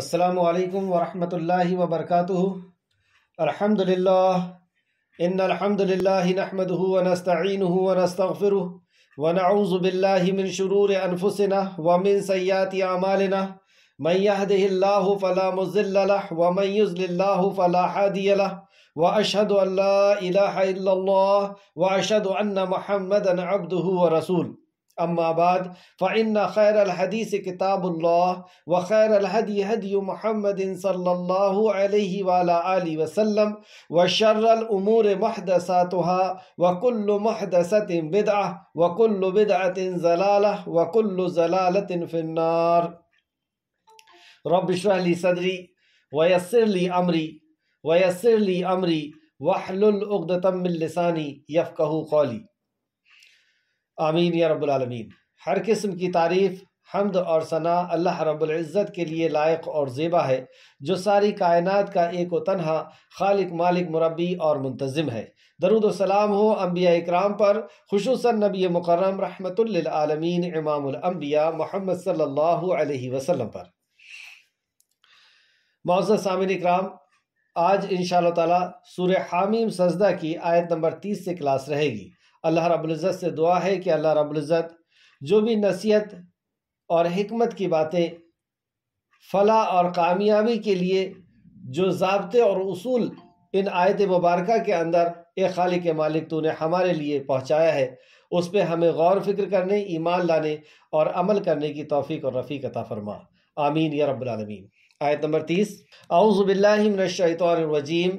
अल्लाम वरहमल वबरक अलहमदिल्ला इन अलहमदिल्ला नहमद शरूर अनफुसिना वमिन सयात आमालना मैहदिल्ला फ़ला मुज़िल्ला व अशद अल्ला व अशद अन्न महमदन अब्दू व रसूल أما بعد فإن خير الحديث كتاب الله وخير الهدي هدي محمد صلى الله عليه وعلى آله وسلم وشر الأمور محدثاتها وكل محدثة بدعة وكل بدعة زلالة وكل زلالة في النار رب اشرح لي صدري ويسر لي أمري ويسر لي أمري واحلل عقدة من لساني يفقه قولي आमीन या रबालमीन हर किस्म की तारीफ़ हमद और सना अल्लाह रब्ज़त के लिए लायक और ज़ेबा है जो सारी कायनात का एक व तनहा खालिक मालिक मुरबी और मुंतज़म है दरुद सलाम हो अम्बिया इकराम पर खसूस नबी मुकर्रम रहमतलमीन इमामबिया मोहम्मद सल्लल्लाहु अलैहि वसल्लम पर मौज़ सामिन इकराम आज इन ताला हामीम सजदा की आयत नंबर तीस से क्लास रहेगी अल्लाह रबुल्ज़त से दुआ है कि अल्लाह रबुल्ज़त जो भी नसीहत और हमत की बातें फला और कामयाबी के लिए जो जबते और उसूल इन आयत मुबारक के अंदर ए खाली के मालिक ने हमारे लिए पहुँचाया है उस पर हमें गौर फिक्र करने ईमान लाने और अमल करने की तोफ़ी और रफ़ी अता फरमा आमीन या रबालमीन आयत नंबर तीस आउज़बिल्लिमिनशतरजीम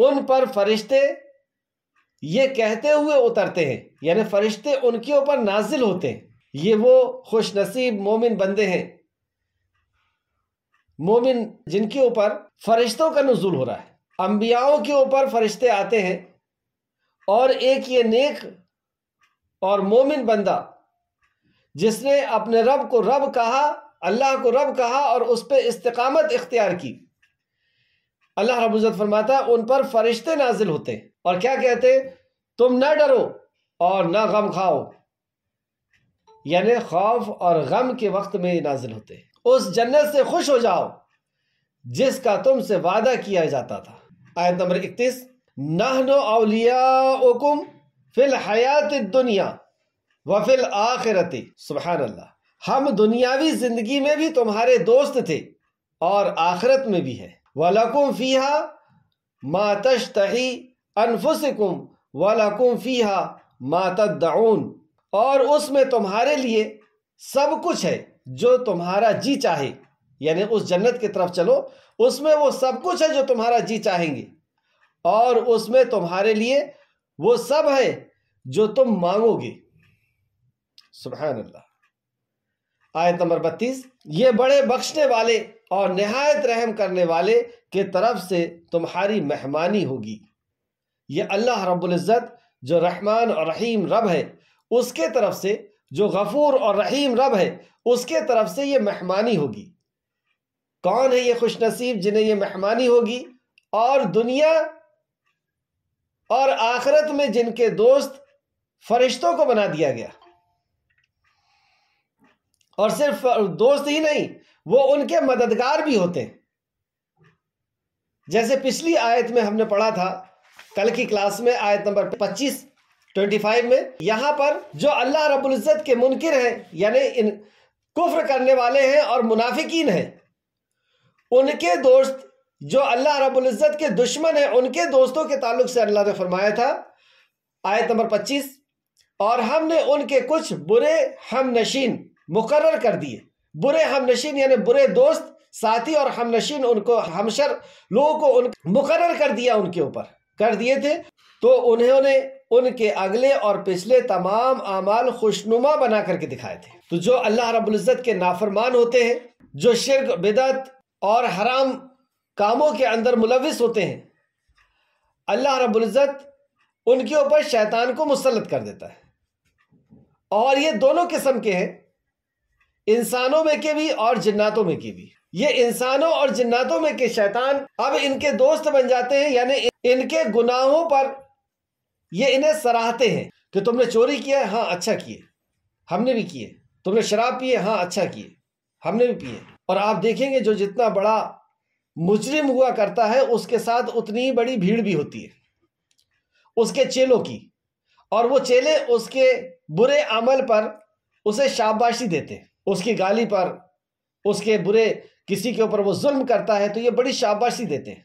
उन पर फरिश्ते ये कहते हुए उतरते हैं यानी फरिश्ते उनके ऊपर नाजिल होते हैं ये वो खुश नसीब मोमिन बंदे हैं मोमिन जिनके ऊपर फरिश्तों का नजूल हो रहा है अम्बियाओं के ऊपर फरिश्ते आते हैं और एक ये नेक और मोमिन बंदा जिसने अपने रब को रब कहा अल्लाह को रब कहा और उस पर इस्तकामत इख्तियार की अल्लाह रबुज़त फरमाता उन पर फरिश्ते नाजिल होते और क्या कहते तुम ना डरो और ना गम खाओ यानि खौफ और गम के वक्त में नाजिल होते उस जन्नत से खुश हो जाओ जिसका तुमसे वादा किया जाता था आयत नंबर इकतीस नहनो अलिया फिल हयात दुनिया व फिल आखिरती सुबह अल्लाह हम दुनियावी ज़िंदगी में भी तुम्हारे दोस्त थे और आखिरत में भी है वलकुम फ़ीहा मातश तही अनफुसकुम वलकुम फ़ीहा मातदाउन और उसमें तुम्हारे लिए सब कुछ है जो तुम्हारा जी चाहे यानी उस जन्नत की तरफ चलो उसमें वो सब कुछ है जो तुम्हारा जी चाहेंगे और उसमें तुम्हारे लिए वो सब है जो तुम मांगोगे सुबह आयत नंबर बत्तीस ये बड़े बख्शने वाले और नहायत रहम करने वाले के तरफ से तुम्हारी मेहमानी होगी ये अल्लाह रब्ज़त जो रहमान और रहीम रब है उसके तरफ से जो गफूर और रहीम रब है उसके तरफ से ये मेहमानी होगी कौन है ये खुश नसीब जिन्हें ये मेहमानी होगी और दुनिया और आखरत में जिनके दोस्त फरिश्तों को बना दिया गया और सिर्फ दोस्त ही नहीं वो उनके मददगार भी होते जैसे पिछली आयत में हमने पढ़ा था कल की क्लास में आयत नंबर 25 25 में यहां पर जो अल्लाह रबुल्ज़त के मुनकर हैं यानी इन कुफ्र करने वाले हैं और मुनाफिकीन हैं उनके दोस्त जो अल्लाह इज्जत के दुश्मन हैं उनके दोस्तों के ताल्लुक से अल्लाह ने फरमाया था आयत नंबर 25 और हमने उनके कुछ बुरे हम नशीन मुकर कर दिए बुरे हमनशीन यानी बुरे दोस्त साथी और हमनशीन उनको हमशर लोगों को उन मुकर कर दिया उनके ऊपर कर दिए थे तो उन्होंने उनके अगले और पिछले तमाम अमाल खुशनुमा बना करके दिखाए थे तो जो अल्लाह रबुल्ज़त के नाफरमान होते हैं जो शिरक बिदत और हराम कामों के अंदर मुलविस होते हैं अल्लाह रबुल्ज़त उनके ऊपर शैतान को मुसलत कर देता है और ये दोनों किस्म के हैं इंसानों में के भी और जिन्नातों में के भी ये इंसानों और जिन्नातों में के शैतान अब इनके दोस्त बन जाते हैं यानी इनके गुनाहों पर ये इन्हें सराहते हैं कि तुमने चोरी किया है हाँ अच्छा किए हमने भी किए तुमने शराब पिए हाँ अच्छा किए हमने भी पिए और आप देखेंगे जो जितना बड़ा मुजरिम हुआ करता है उसके साथ उतनी ही बड़ी भीड़ भी होती है उसके चेलों की और वो चेले उसके बुरे अमल पर उसे शाबाशी देते हैं उसकी गाली पर उसके बुरे किसी के ऊपर वो जुल्म करता है तो ये बड़ी शाबाशी देते हैं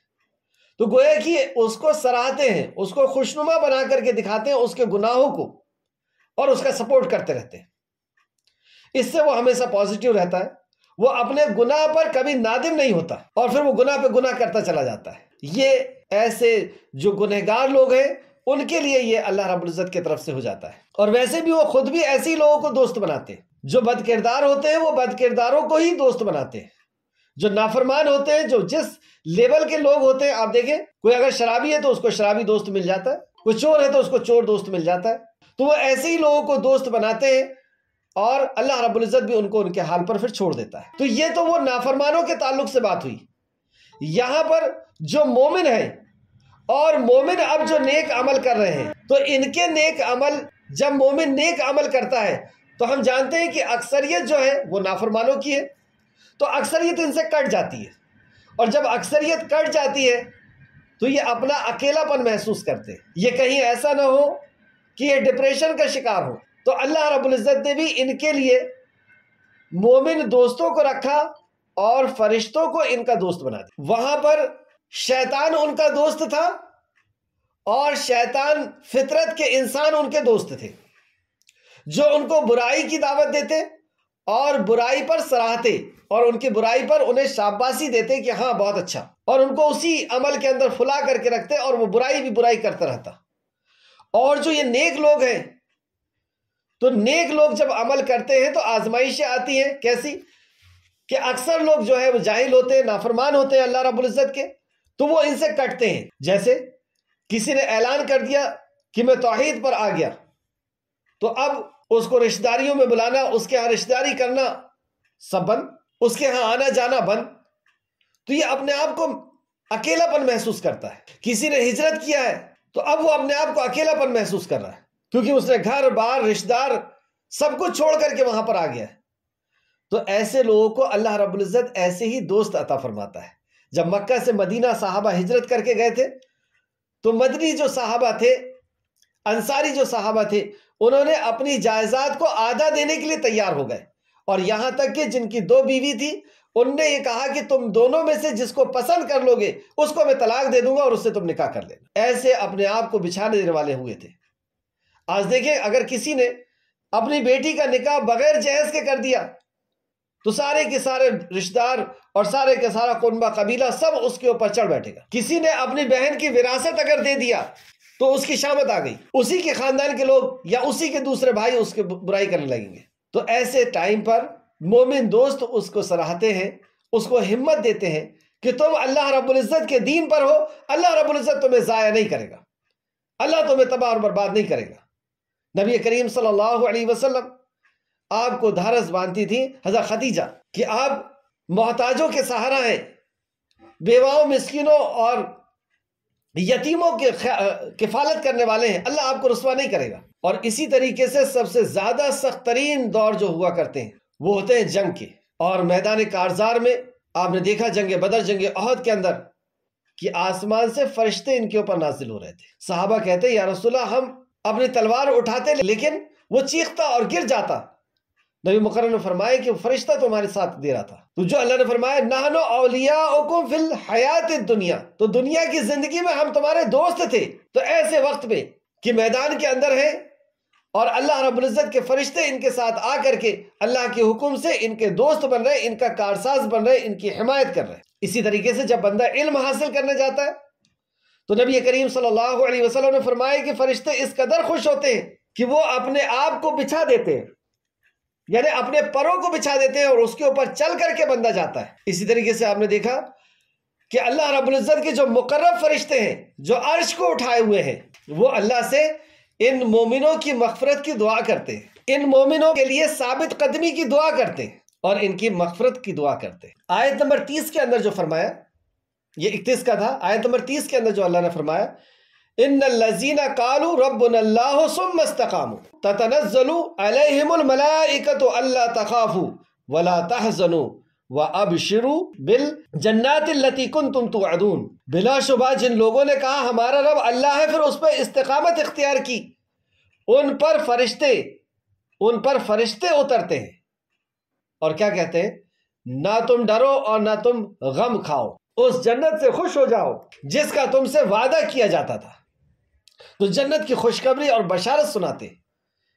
तो गोया कि उसको सराहते हैं उसको खुशनुमा बना करके दिखाते हैं उसके गुनाहों को और उसका सपोर्ट करते रहते हैं इससे वो हमेशा पॉजिटिव रहता है वो अपने गुनाह पर कभी नादिम नहीं होता और फिर वो गुनाह पे गुनाह करता चला जाता है ये ऐसे जो गुनहगार लोग हैं उनके लिए ये अल्लाह रबुल्ज़त की तरफ से हो जाता है और वैसे भी वो खुद भी ऐसे ही लोगों को दोस्त बनाते हैं जो बद किरदार होते हैं वो बद किरदारों को ही दोस्त बनाते हैं जो नाफरमान होते हैं जो जिस लेवल के लोग होते हैं आप देखें कोई अगर शराबी है तो उसको शराबी दोस्त मिल जाता है कोई चोर है तो उसको चोर दोस्त मिल जाता है तो वो ऐसे ही लोगों को दोस्त बनाते हैं और अल्लाह रबुल्ज़त भी उनको उनके हाल पर फिर छोड़ देता है तो ये तो वो नाफरमानों के ताल्लुक से बात हुई यहां पर जो मोमिन है और मोमिन अब जो नेक अमल कर रहे हैं तो इनके नेक अमल जब मोमिन नेक अमल करता है तो हम जानते हैं कि अक्सरियत जो है वो नाफरमानों की है तो अक्सरियत इनसे कट जाती है और जब अक्सरियत कट जाती है तो ये अपना अकेलापन महसूस करते हैं ये कहीं ऐसा ना हो कि ये डिप्रेशन का शिकार हो तो अल्लाह रबुल्ज़त ने भी इनके लिए मोमिन दोस्तों को रखा और फरिश्तों को इनका दोस्त बना दिया वहां पर शैतान उनका दोस्त था और शैतान फितरत के इंसान उनके दोस्त थे जो उनको बुराई की दावत देते और बुराई पर सराहते और उनकी बुराई पर उन्हें शाबाशी देते कि हाँ बहुत अच्छा और उनको उसी अमल के अंदर फुला करके रखते और वो बुराई भी बुराई करता रहता और जो ये नेक लोग हैं तो नेक लोग जब अमल करते हैं तो आजमाइशें आती हैं कैसी कि अक्सर लोग जो है वो जाहिल होते हैं नाफरमान होते हैं अल्लाह रब्बुल इज़्ज़त के तो वो इनसे कटते हैं जैसे किसी ने ऐलान कर दिया कि मैं तोहहीद पर आ गया तो अब उसको रिश्तेदारियों में बुलाना उसके यहां रिश्तेदारी करना सब बंद उसके यहां आना जाना बंद तो ये अपने आप को अकेलापन महसूस करता है किसी ने हिजरत किया है तो अब वो अपने आप को अकेलापन महसूस कर रहा है क्योंकि उसने घर बार रिश्तेदार सब कुछ छोड़ करके वहां पर आ गया है तो ऐसे लोगों को अल्लाह रब्बुल इज़्ज़त ऐसे ही दोस्त अता फरमाता है जब मक्का से मदीना साहबा हिजरत करके गए थे तो मदनी जो साहबा थे अंसारी जो साहबा थे उन्होंने अपनी जायदाद को आधा देने के लिए तैयार हो गए और यहां तक कि जिनकी दो बीवी थी उनने ये कहा कि तुम दोनों में से जिसको पसंद कर लोगे उसको मैं तलाक दे दूंगा और उससे तुम निकाह कर लेना ऐसे अपने आप को बिछाने देने वाले हुए थे आज देखिए अगर किसी ने अपनी बेटी का निकाह बगैर जहेज के कर दिया तो सारे के सारे रिश्तेदार और सारे के सारा कुनबा कबीला सब उसके ऊपर चढ़ बैठेगा किसी ने अपनी बहन की विरासत अगर दे दिया तो उसकी शामत आ गई उसी के खानदान के लोग या उसी के दूसरे भाई उसके बुराई करने लगेंगे तो ऐसे टाइम पर मोमिन दोस्त उसको सराहते हैं उसको हिम्मत देते हैं कि तुम अल्लाह रब्ज़त के दीन पर हो अल्लाह रब्ज़त तुम्हें ज़ाया नहीं करेगा अल्लाह तुम्हें तबाह और बर्बाद नहीं करेगा नबी करीम सल्लल्लाहु अलैहि वसल्लम आपको धारस बांधती थी हज़र खदीजा कि आप मोहताजों के सहारा हैं बेवाओं मिस्किनों और यतीमों के किफालत करने वाले हैं अल्लाह आपको रसवा नहीं करेगा और इसी तरीके से सबसे ज्यादा सख्त तरीन दौर जो हुआ करते हैं वो होते हैं जंग के और मैदान कारजार में आपने देखा जंग बदर जंग अहद के अंदर कि आसमान से फरिश्ते इनके ऊपर नाजिल हो रहे थे साहबा कहते यार रसुल्ला हम अपनी तलवार उठाते लेकिन वो चीखता और गिर जाता नबी मुकर ने फरमाया कि फरिश्ता तो हमारे साथ दे रहा था तो जो अल्लाह ने फरमाया नानो अलिया फिल हयात दुनिया तो दुनिया की जिंदगी में हम तुम्हारे दोस्त थे तो ऐसे वक्त में कि मैदान के अंदर है और अल्लाह रबुल्जत के फरिश्ते इनके साथ आकर के अल्लाह के हुक्म से इनके दोस्त बन रहे इनका कारसाज बन रहे इनकी हिमायत कर रहे इसी तरीके से जब बंदा इल्म हासिल करने जाता है तो नबी करीम सल्लल्लाहु अलैहि वसल्लम ने फरमाया कि फरिश्ते इस कदर खुश होते हैं कि वो अपने आप को बिछा देते हैं यानी अपने परों को बिछा देते हैं और उसके ऊपर चल करके बंदा जाता है इसी तरीके से आपने देखा कि अल्लाह रबुल्ज़त के जो मुकर्रब फरिश्ते हैं जो अर्श को उठाए हुए हैं वो अल्लाह से इन मोमिनों की मफफरत की दुआ करते हैं इन मोमिनों के लिए साबित कदमी की दुआ करते हैं और इनकी मफफरत की दुआ करते हैं आयत नंबर तीस के अंदर जो फरमाया ये इकतीस का था आयत नंबर तीस के अंदर जो अल्लाह ने फरमाया इन अब शिरु बिल जन्नातिलतीकुन बिला शुबा जिन लोगों ने कहा हमारा रब अल्लाह है फिर उस पर इस्तकामत इख्तियार की उन पर फरिश्ते उन पर फरिश्ते उतरते हैं और क्या कहते हैं ना तुम डरो और ना तुम गम खाओ उस जन्नत से खुश हो जाओ जिसका तुमसे वादा किया जाता था तो जन्नत की खुशखबरी और बशारत सुनाते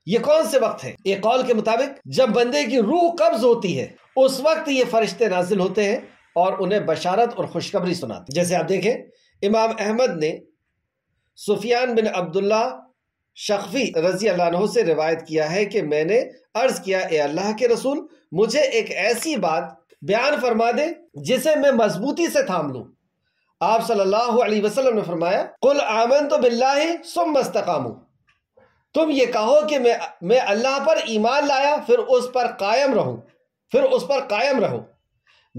ये कौन से वक्त है एक कॉल के मुताबिक जब बंदे की रूह कब्ज होती है उस वक्त ये फरिश्ते नाजिल होते हैं और उन्हें बशारत और खुशखबरी सुनाते जैसे आप देखें इमाम अहमद ने सुफियान बिन अब्दुल्ला शख्फी रजी अल्लाह से रिवायत किया है कि मैंने अर्ज किया ए अल्लाह के रसूल मुझे एक ऐसी बात बयान फरमा दे जिसे मैं मजबूती से थाम लूँ आप सल्लल्लाहु अलैहि वसल्लम ने फरमाया कुल आमन तो बिल्ला सुम मस्तकामू तुम ये कहो कि मैं मैं अल्लाह पर ईमान लाया फिर उस पर कायम रहूं फिर उस पर कायम रहो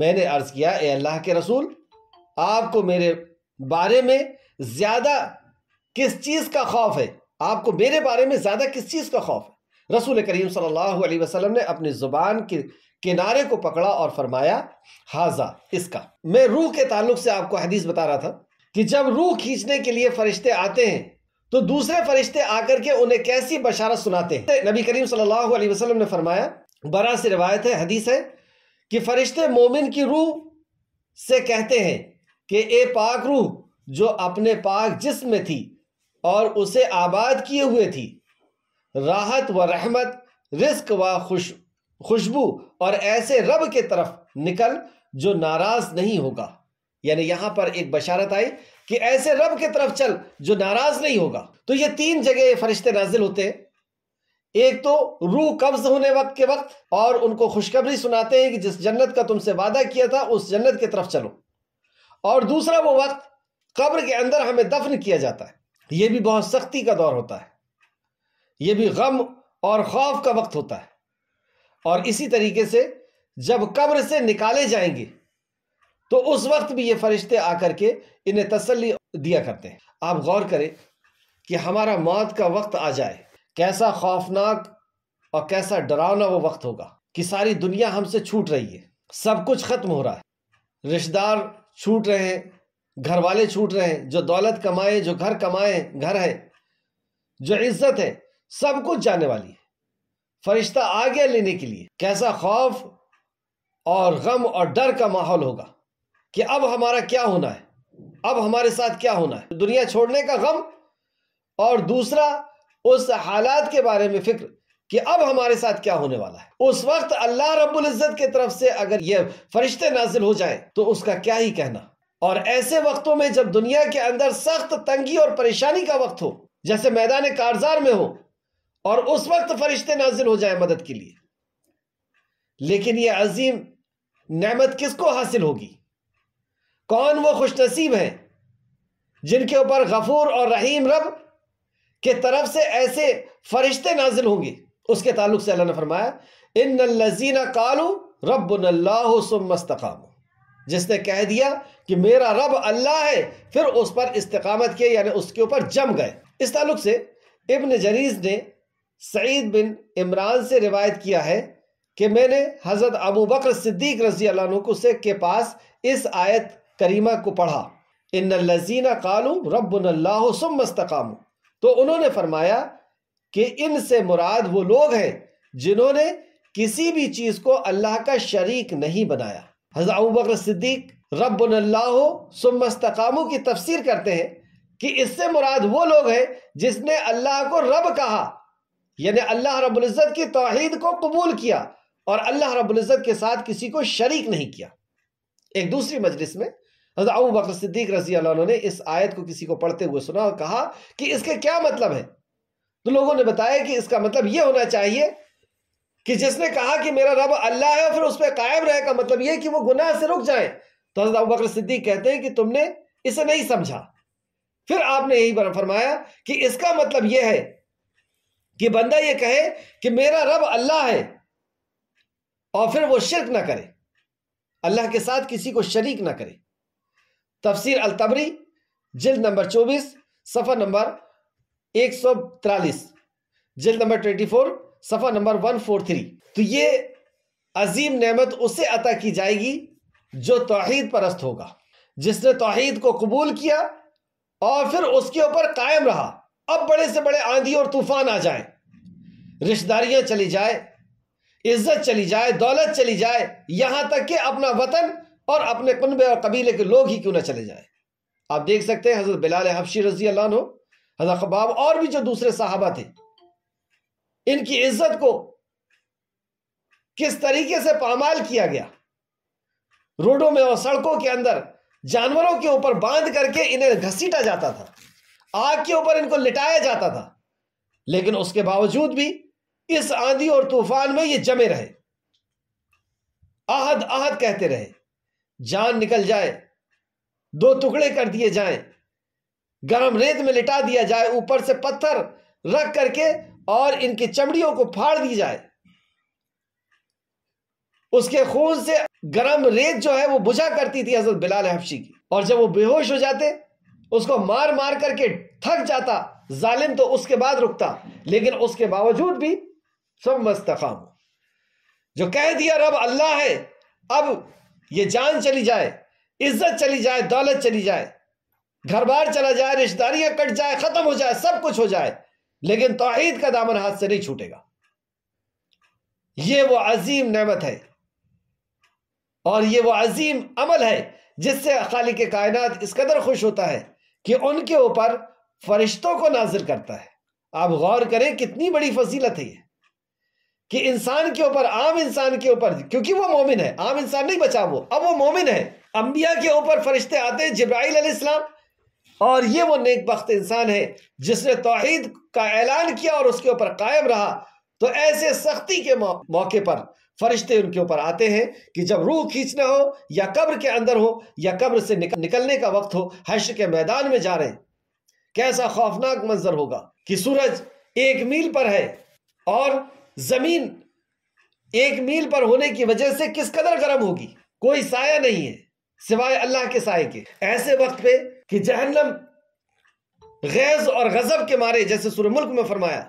मैंने अर्ज़ किया ए अल्लाह के रसूल आपको मेरे बारे में ज़्यादा किस चीज़ का खौफ है आपको मेरे बारे में ज़्यादा किस चीज़ का खौफ है रसूल करीम सल्लल्लाहु अलैहि वसल्लम ने अपनी ज़ुबान की किनारे को पकड़ा और फरमाया हाजा इसका मैं रूह के ताल्लुक से आपको हदीस बता रहा था कि जब रूह खींचने के लिए फरिश्ते आते हैं तो दूसरे फरिश्ते आकर के उन्हें कैसी बशारत सुनाते हैं नबी करीम सल्लल्लाहु अलैहि वसल्लम ने फरमाया बरा से रिवायत है हदीस है कि फरिश्ते मोमिन की रूह से कहते हैं कि ए पाक रूह जो अपने पाक जिस्म में थी और उसे आबाद किए हुए थी राहत व रहमत रिस्क व खुश खुशबू और ऐसे रब के तरफ निकल जो नाराज नहीं होगा यानी यहां पर एक बशारत आई कि ऐसे रब के तरफ चल जो नाराज नहीं होगा तो ये तीन जगह फरिश्ते नाजिल होते हैं एक तो रूह कब्ज होने वक्त के वक्त और उनको खुशखबरी सुनाते हैं कि जिस जन्नत का तुमसे वादा किया था उस जन्नत की तरफ चलो और दूसरा वो वक्त कब्र के अंदर हमें दफन किया जाता है यह भी बहुत सख्ती का दौर होता है यह भी गम और खौफ का वक्त होता है और इसी तरीके से जब कब्र से निकाले जाएंगे तो उस वक्त भी ये फरिश्ते आकर के इन्हें तसल्ली दिया करते हैं आप गौर करें कि हमारा मौत का वक्त आ जाए कैसा खौफनाक और कैसा डरावना वो वक्त होगा कि सारी दुनिया हमसे छूट रही है सब कुछ खत्म हो रहा है रिश्तेदार छूट रहे हैं घर वाले छूट रहे हैं जो दौलत कमाए जो घर कमाए घर है जो इज्जत है सब कुछ जाने वाली है फरिश्ता आ गया लेने के लिए कैसा खौफ और गम और डर का माहौल होगा कि अब हमारा क्या होना है अब हमारे साथ क्या होना है दुनिया छोड़ने का गम और दूसरा उस हालात के बारे में फिक्र कि अब हमारे साथ क्या होने वाला है उस वक्त अल्लाह रब्बुल इज़्ज़त की तरफ से अगर ये फरिश्ते नाजिल हो जाए तो उसका क्या ही कहना और ऐसे वक्तों में जब दुनिया के अंदर सख्त तंगी और परेशानी का वक्त हो जैसे मैदान कारजार में हो और उस वक्त फरिश्ते नाजिल हो जाए मदद के लिए लेकिन यह अजीम नमत किसको हासिल होगी कौन वो खुशनसीब हैं जिनके ऊपर गफूर और रहीम रब के तरफ से ऐसे फरिश्ते नाजिल होंगे उसके ताल्लुक से अल्लाह ने फरमाया इन लजीना कालू रब नल्लास्तकाम जिसने कह दिया कि मेरा रब अल्लाह है फिर उस पर इस्तकामत किया यानी उसके ऊपर जम गए इस ताल्लुक से इब्न जरीज ने सईद बिन इमरान से रिवायत किया है कि मैंने हज़रत अबू बकर सिद्दीक रजी को के पास इस आयत करीमा को पढ़ा इन लजीना कालू रबनल्लास्तकाम तो उन्होंने फरमाया कि इनसे मुराद वो लोग हैं जिन्होंने किसी भी चीज़ को अल्लाह का शरीक नहीं बनाया हज़रत अबू बकर सिद्दीक रबनल्लास्तकामों की तफसीर करते हैं कि इससे मुराद वो लोग हैं जिसने अल्लाह को रब कहा यानी अल्लाह रब्ज़त की तोहद को कबूल किया और अल्लाह रब्ज़त के साथ किसी को शरीक नहीं किया एक दूसरी मजलिस में हजरत अबू बकर सिद्दीक रजी ने इस आयत को किसी को पढ़ते हुए सुना और कहा कि इसके क्या मतलब है तो लोगों ने बताया कि इसका मतलब ये होना चाहिए कि जिसने कहा कि मेरा रब अल्लाह है और फिर उस पर कायम रहे का मतलब यह कि वो गुनाह से रुक जाए तो हजरत अबू बकर सिद्दीक कहते हैं कि तुमने इसे नहीं समझा फिर आपने यही फरमाया कि इसका मतलब यह है कि बंदा ये कहे कि मेरा रब अल्लाह है और फिर वो शिरक ना करे अल्लाह के साथ किसी को शरीक ना करे तफसीर अलतबरी जिल्द नंबर चौबीस सफ़ा नंबर एक सौ तिरालीस जिल्द नंबर ट्वेंटी फोर सफ़ा नंबर वन फोर थ्री तो ये अजीम नेमत उसे अता की जाएगी जो तोहद परस्त होगा जिसने तोहद को कबूल किया और फिर उसके ऊपर कायम रहा अब बड़े से बड़े आंधी और तूफान आ जाएं रिश्तेदारियां चली जाए इज्जत चली जाए दौलत चली जाए यहां तक कि अपना वतन और अपने कुनबे और कबीले के लोग ही क्यों ना चले जाए आप देख सकते हैं हज़रत बिलाल हफशी रजी अल्लाह हज़रत खबाब और भी जो दूसरे साहबा थे इनकी इज्जत को किस तरीके से पामाल किया गया रोडों में और सड़कों के अंदर जानवरों के ऊपर बांध करके इन्हें घसीटा जाता था आग के ऊपर इनको लिटाया जाता था लेकिन उसके बावजूद भी इस आंधी और तूफान में ये जमे रहे आहद आहद कहते रहे जान निकल जाए दो टुकड़े कर दिए जाएं गर्म रेत में लिटा दिया जाए ऊपर से पत्थर रख करके और इनकी चमड़ियों को फाड़ दी जाए उसके खून से गर्म रेत जो है वो बुझा करती थी हजरत बिलाल हफ्शी की और जब वो बेहोश हो जाते उसको मार मार करके थक जाता जालिम तो उसके बाद रुकता लेकिन उसके बावजूद भी सब मस्तकाम जो कह दिया रब अल्लाह है अब ये जान चली जाए इज्जत चली जाए दौलत चली जाए घर बार चला जाए रिश्तेदारियां कट जाए खत्म हो जाए सब कुछ हो जाए लेकिन तोहहीद का दामन हाथ से नहीं छूटेगा ये वो अजीम नेमत है और ये वो अजीम अमल है जिससे खाली के कायनात इस कदर खुश होता है कि उनके ऊपर फरिश्तों को नाजिल करता है आप गौर करें कितनी बड़ी फजीलत है ये कि इंसान के ऊपर आम इंसान के ऊपर क्योंकि वो मोमिन है आम इंसान नहीं बचा वो अब वो मोमिन है अम्बिया के ऊपर फरिश्ते आते हैं जब्राइल और ये वो नेक बख्त इंसान है जिसने तोहहीद का ऐलान किया और उसके ऊपर कायम रहा तो ऐसे सख्ती के मौके पर फरिश्ते उनके ऊपर आते हैं कि जब रूह खींचना हो या कब्र के अंदर हो या कब्र से निकलने का वक्त हो हश के मैदान में जा रहे हैं कैसा खौफनाक मंजर होगा कि सूरज एक मील पर है और जमीन एक मील पर होने की वजह से किस कदर गर्म होगी कोई साया नहीं है सिवाय अल्लाह के साय के ऐसे वक्त पे कि जहन्नम गैज और गजब के मारे जैसे सुर मुल्क में फरमाया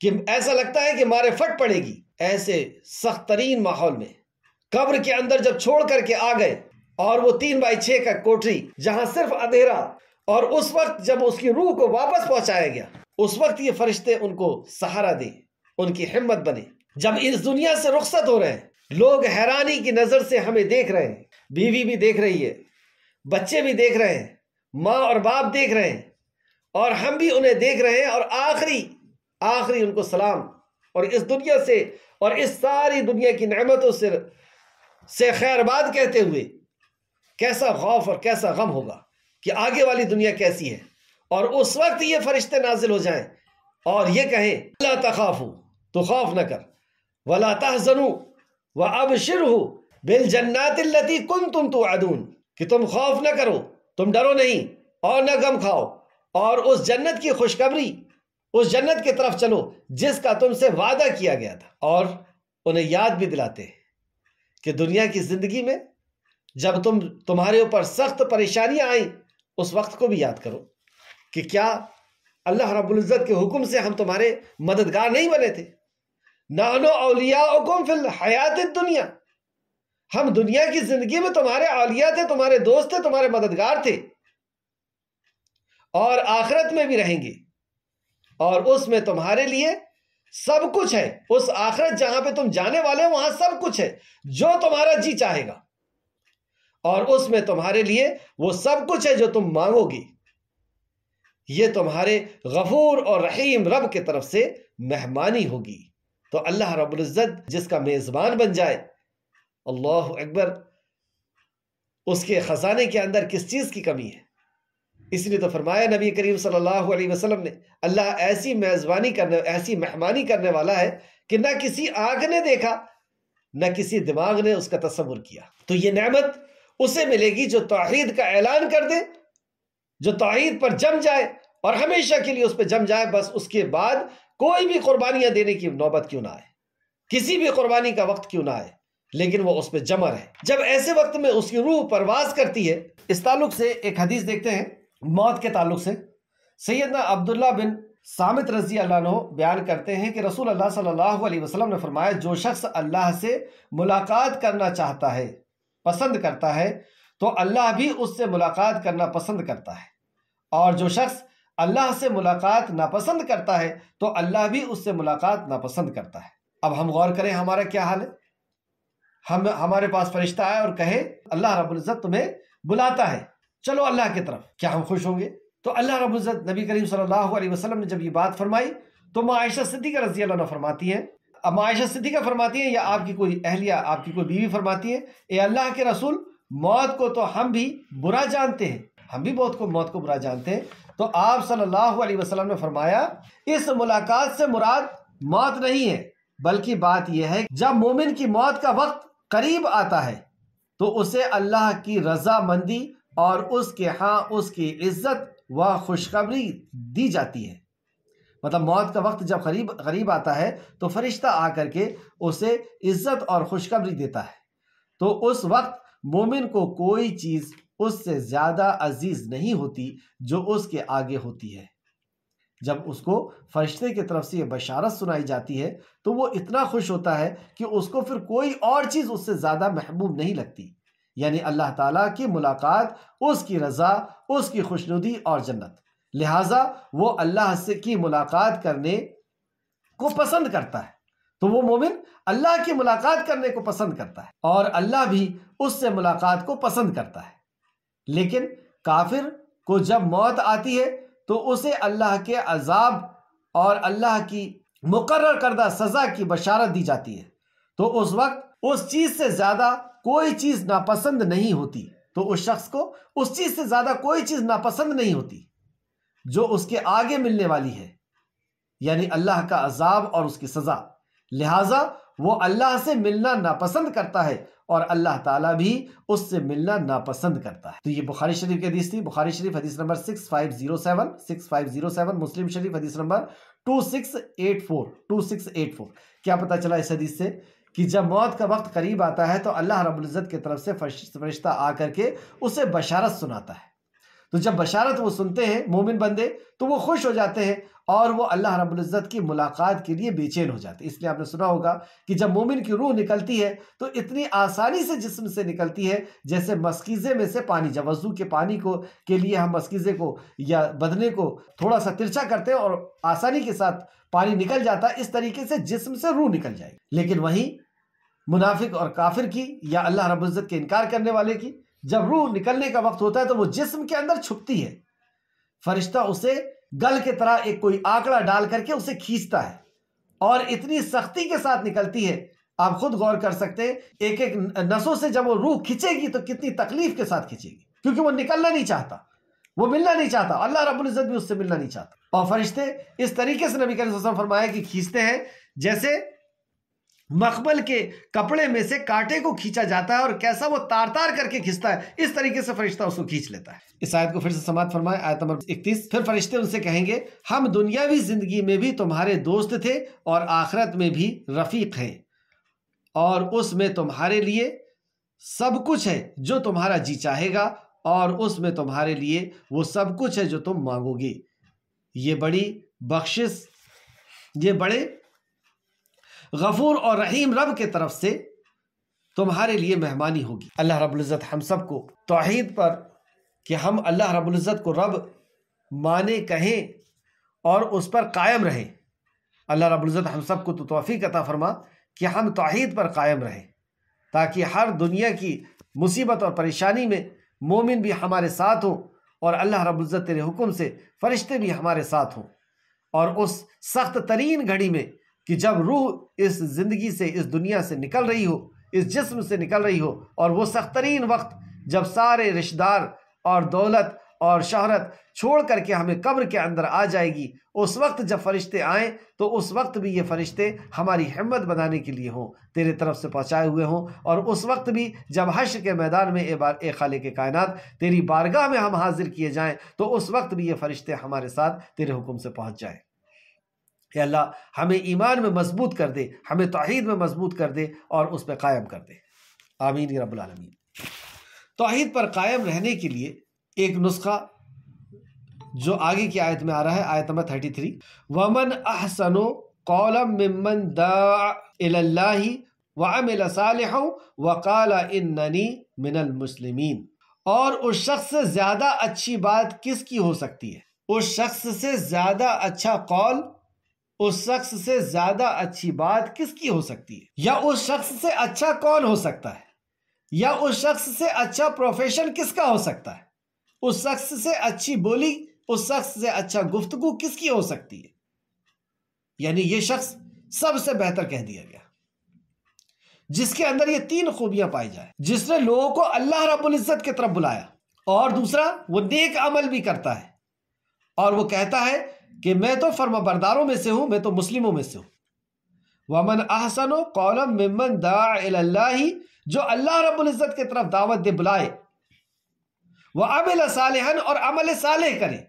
कि ऐसा लगता है कि मारे फट पड़ेगी ऐसे सख्त तरीन माहौल में कब्र के अंदर जब छोड़ करके आ गए और वो तीन बाई छ का कोठरी जहां सिर्फ अंधेरा और उस वक्त जब उसकी रूह को वापस पहुंचाया गया उस वक्त ये फरिश्ते उनको सहारा दे उनकी हिम्मत बने जब इस दुनिया से रुख्सत हो रहे हैं लोग हैरानी की नज़र से हमें देख रहे हैं बीवी भी देख रही है बच्चे भी देख रहे हैं माँ और बाप देख रहे हैं और हम भी उन्हें देख रहे हैं और आखिरी आखिरी उनको सलाम और इस दुनिया से और इस सारी दुनिया की नमतों से से खैरबाद कहते हुए कैसा खौफ और कैसा गम होगा कि आगे वाली दुनिया कैसी है और उस वक्त ये फरिश्ते नाजिल हो जाएं और ये कहें अल्लाह तखाफ़ू तो खौफ न कर वला तहजनु व अब शिर हो बिल जन्नातिल्लती कुन तुम तो अदून कि तुम खौफ न करो तुम डरो नहीं और न गम खाओ और उस जन्नत की खुशखबरी उस जन्नत की तरफ चलो जिसका तुमसे वादा किया गया था और उन्हें याद भी दिलाते हैं कि दुनिया की ज़िंदगी में जब तुम तुम्हारे ऊपर सख्त परेशानियां आई उस वक्त को भी याद करो कि क्या अल्लाह रब्बुल इज़्ज़त के हुक्म से हम तुम्हारे मददगार नहीं बने थे नानो अलिया फिल हयात दुनिया हम दुनिया की जिंदगी में तुम्हारे अलिया थे तुम्हारे दोस्त थे तुम्हारे मददगार थे और आखिरत में भी रहेंगे और उसमें तुम्हारे लिए सब कुछ है उस आखिरत जहां पे तुम जाने वाले हो वहां सब कुछ है जो तुम्हारा जी चाहेगा और उसमें तुम्हारे लिए वो सब कुछ है जो तुम मांगोगे ये तुम्हारे गफूर और रहीम रब की तरफ से मेहमानी होगी तो अल्लाह रब्ज़त जिसका मेज़बान बन जाए अल्लाह अकबर उसके ख़जाने के अंदर किस चीज़ की कमी है इसलिए तो फरमाया नबी करीम सल्लल्लाहु अलैहि वसल्लम ने अल्लाह ऐसी मेज़बानी करने ऐसी मेहमानी करने वाला है कि ना किसी आँख ने देखा ना किसी दिमाग ने उसका तस्वुर किया तो ये नेमत उसे मिलेगी जो तोहद का ऐलान कर दे जो तोहद पर जम जाए और हमेशा के लिए उस पर जम जाए बस उसके बाद कोई भी कुर्बानियां देने की नौबत क्यों ना आए किसी भी कुर्बानी का वक्त क्यों ना आए लेकिन वो उस पर जमा रहे जब ऐसे वक्त में उसकी रूह परवाज करती है इस ताल्लुक से एक हदीस देखते हैं मौत के ताल्लुक से सैदना अब्दुल्ला बिन सामित रजी अल्लाह बयान करते हैं कि रसूल अल्लाह सल्लल्लाहु अलैहि वसल्लम ने फरमाया जो शख्स अल्लाह से मुलाकात करना चाहता है पसंद करता है तो अल्लाह भी उससे मुलाकात करना पसंद करता है और जो शख्स अल्लाह से मुलाकात नापसंद करता है तो अल्लाह भी उससे मुलाकात नापसंद करता है अब हम गौर करें हमारा क्या हाल है हम हमारे पास फरिश्ता आए और कहे अल्लाह रबुल्ज़त तुम्हें बुलाता है चलो अल्लाह की तरफ क्या हम खुश होंगे तो अल्लाह रबुल्ज़त नबी करीम सल्लल्लाहु अलैहि वसल्लम ने जब ये बात फरमाई तो मायशा सिद्दीक़ा रजी अल्लाह फरमाती है अब मायशा सिद्दीक़ा फरमाती है या आपकी कोई अहलिया आपकी कोई बीवी फरमाती है ए अल्लाह के रसूल मौत को तो हम भी बुरा जानते हैं हम भी बहुत को मौत को बुरा जानते हैं तो आप सल्लल्लाहु अलैहि वसल्लम ने फरमाया इस मुलाकात से मुराद मौत नहीं है बल्कि बात यह है जब मोमिन की मौत का वक्त करीब आता है तो उसे अल्लाह की रजामंदी और उसके हाँ उसकी इज्जत व खुशखबरी दी जाती है मतलब मौत का वक्त जब करीब करीब आता है तो फरिश्ता आकर के उसे इज्जत और खुशखबरी देता है तो उस वक्त मोमिन को कोई चीज़ उससे ज़्यादा अजीज़ नहीं होती जो उसके आगे होती है जब उसको फरिश्ते की तरफ से यह बशारत सुनाई जाती है तो वो इतना खुश होता है कि उसको फिर कोई और चीज़ उससे ज़्यादा महबूब नहीं लगती यानी अल्लाह ताला की मुलाकात उसकी रज़ा उसकी खुशनुदी और जन्नत लिहाजा वो अल्लाह से की मुलाकात करने को पसंद करता है तो वो मोमिन अल्लाह की मुलाकात करने को पसंद करता है और अल्लाह भी उससे मुलाकात को पसंद करता है लेकिन काफिर को जब मौत आती है तो उसे अल्लाह के अजाब और अल्लाह की मुकर करदा सज़ा की बशारत दी जाती है तो उस वक्त उस चीज़ से ज़्यादा कोई चीज़ नापसंद नहीं होती तो उस शख्स को उस चीज़ से ज़्यादा कोई चीज़ नापसंद नहीं होती जो उसके आगे मिलने वाली है यानी अल्लाह का अजाब और उसकी सज़ा लिहाजा वो अल्लाह से मिलना नापसंद करता है और अल्लाह ताला भी उससे मिलना नापसंद करता है तो ये बुखारी शरीफ की हदीस थी बुखारी शरीफ हदीस number six five zero seven six five zero seven मुस्लिम शरीफ हदीस number two six eight four two six eight four क्या पता चला इस हदीस से कि जब मौत का वक्त करीब आता है तो अल्लाह रबुल्ज़त की तरफ से फरिश्ता आकर के उसे बशारत सुनाता है तो जब बशारत वो सुनते हैं मोमिन बंदे तो वो खुश हो जाते हैं और वो अल्लाह रब्ज़त की मुलाकात के लिए बेचैन हो जाते इसलिए आपने सुना होगा कि जब मोमिन की रूह निकलती है तो इतनी आसानी से जिस्म से निकलती है जैसे मस्कीज़े में से पानी जब वजू के पानी को के लिए हम मस्कीज़े को या बदने को थोड़ा सा तिरछा करते हैं और आसानी के साथ पानी निकल जाता है इस तरीके से जिस्म से रूह निकल जाएगी लेकिन वहीं मुनाफिक और काफिर की या अल्लाह रब्ज़त के इनकार करने वाले की जब रूह निकलने का वक्त होता है तो वो जिस्म के अंदर छुपती है फरिश्ता उसे गल के तरह एक कोई आंकड़ा डाल करके उसे खींचता है और इतनी सख्ती के साथ निकलती है आप खुद गौर कर सकते हैं एक एक नसों से जब वो रूह खींचेगी तो कितनी तकलीफ के साथ खींचेगी क्योंकि वो निकलना नहीं चाहता वो मिलना नहीं चाहता अल्लाह रब्बुल इज़्ज़त भी उससे मिलना नहीं चाहता और फरिश्ते इस तरीके से नबी करीम फरमाया कि खींचते हैं जैसे मखबल के कपड़े में से कांटे को खींचा जाता है और कैसा वो तार तार करके खींचता है इस तरीके से फरिश्ता उसको खींच लेता है इस आयत को फिर से समाप्त फरमाए आयत नंबर इकतीस फिर फरिश्ते उनसे कहेंगे हम दुनियावी जिंदगी में भी तुम्हारे दोस्त थे और आखिरत में भी रफीक हैं और उसमें तुम्हारे लिए सब कुछ है जो तुम्हारा जी चाहेगा और उसमें तुम्हारे लिए वो सब कुछ है जो तुम मांगोगे ये बड़ी बख्शिश ये बड़े गफूर और रहीम रब के तरफ से तुम्हारे लिए मेहमानी होगी अल्लाह रबुल्ज़त हम सब को तोहद पर कि हम अल्लाह रबुल्ज़त को रब माने कहें और उस पर कायम रहें अल्लाह रबुल्ज़त हम सब को तो तोफ़ी अता फरमा कि हम तोहद पर कायम रहें ताकि हर दुनिया की मुसीबत और परेशानी में मोमिन भी हमारे साथ हों और अल्लाह रबुल्ज़त तेरे हुक्म से फ़रिश्ते भी हमारे साथ हों और उस सख्त तरीन घड़ी में कि जब रूह इस ज़िंदगी से इस दुनिया से निकल रही हो इस जिस्म से निकल रही हो और वो सख्त तरीन वक्त जब सारे रिश्तेदार और दौलत और शहरत छोड़ करके हमें कब्र के अंदर आ जाएगी उस वक्त जब फरिश्ते आएँ तो उस वक्त भी ये फ़रिश्ते हमारी हिम्मत बनाने के लिए हों तेरे तरफ से पहुँचाए हुए हों और उस वक्त भी जब हश के मैदान में ए बार ए खाले के कायनात तेरी बारगाह में हम हाजिर किए जाएँ तो उस वक्त भी ये फ़रिश्ते हमारे साथ तेरे हुक्म से पहुँच जाएँ अल्लाह हमें ईमान में मजबूत कर दे हमें तोहद में मजबूत कर दे और उस पर कायम कर दे आमीन रबालमीन तोहद पर कायम रहने के लिए एक नुस्खा जो आगे की आयत में आ रहा है आयत नंबर थर्टी थ्री वमन अहसनो कौलम मिमन दाही वामिल सालह मिनल मुस्लिमीन और उस शख्स से ज़्यादा अच्छी बात किसकी हो सकती है उस शख्स से ज़्यादा अच्छा कौल उस शख्स से ज्यादा अच्छी बात किसकी हो सकती है या उस शख्स से अच्छा कौन हो सकता है या उस शख्स से अच्छा प्रोफेशन किसका हो सकता है उस शख्स से अच्छी बोली उस शख्स से अच्छा गुफ्तगु किसकी हो सकती है यानी यह शख्स सबसे बेहतर कह दिया गया जिसके अंदर ये तीन खूबियां पाई जाए जिसने लोगों को अल्लाह रबुल इज़्ज़त की तरफ बुलाया और दूसरा वो नेक अमल भी करता है और वो कहता है कि मैं तो बरदारों में से हूँ मैं तो मुस्लिमों में से हूँ वमन अहसन कौलम ममन दा जो अल्लाह रबुल्जत की तरफ दावत दे बुलाए वह अमिल सालहन और अमल साले करे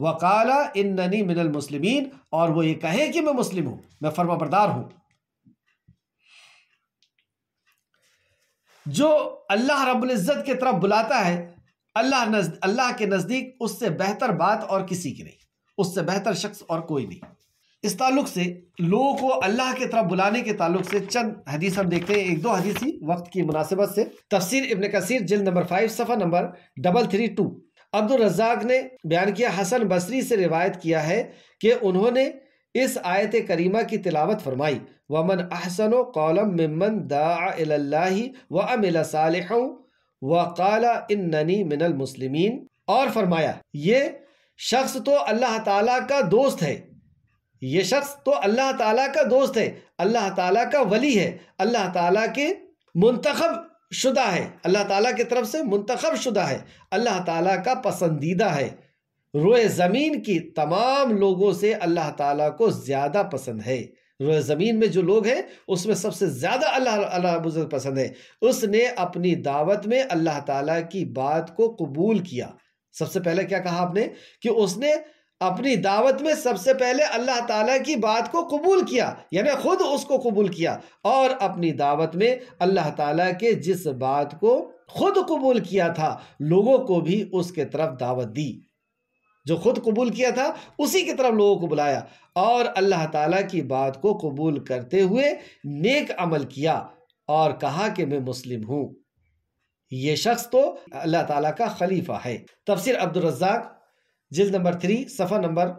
वकाला इन ननी मिनल मुस्लिमीन और वो ये कहे कि मैं मुस्लिम हूं मैं बरदार हूं जो अल्लाह रब्ज़त की तरफ बुलाता है अल्लाह नजद अल्लाह के नज़दीक उससे बेहतर बात और किसी की नहीं उससे बेहतर शख्स और कोई नहीं इस ताल्लुक से लोगों को अल्लाह की तरफ बुलाने के ताल्लुक से चंद हदीस हम देखते हैं एक दो हदीस ही वक्त की मुनासिबत से तफसीर इबन कसीर जिल नंबर फाइव सफ़ा नंबर डबल थ्री टू अब्दुल रज्जाक ने बयान किया हसन बसरी से रिवायत किया है कि उन्होंने इस आयत करीमा की तिलावत फरमाई वमन अहसन कौलम ममन दा व अमिल साल वकाला मिनल मुसलिमीन और फरमाया ये शख्स तो अल्लाह ताला का दोस्त है ये शख्स तो अल्लाह ताला का दोस्त है अल्लाह ताला का वली है अल्लाह ताला के मुंतखब शुदा है अल्लाह ताला की तरफ से मुंतखब शुदा है अल्लाह ताला का पसंदीदा है रोए ज़मीन की तमाम लोगों से अल्लाह ताला को ज़्यादा पसंद है ज़मीन में जो लोग हैं उसमें सबसे ज़्यादा अल्लाह अल्लाह बुजुर्ग पसंद है उसने अपनी दावत में अल्लाह ताला की बात को कबूल किया सबसे पहले क्या कहा आपने कि उसने अपनी दावत में सबसे पहले अल्लाह ताला की बात को कबूल किया यानी ख़ुद उसको कबूल किया और अपनी दावत में अल्लाह ताला के जिस बात को खुद कबूल किया था लोगों को भी उसके तरफ दावत दी जो खुद कबूल किया था उसी की तरफ लोगों को बुलाया और अल्लाह ताला की बात को कबूल करते हुए नेक अमल किया और कहा कि मैं मुस्लिम हूँ ये शख्स तो अल्लाह ताला का खलीफा है तफसर अब्दुलरजाक जिल नंबर थ्री सफ़ा नंबर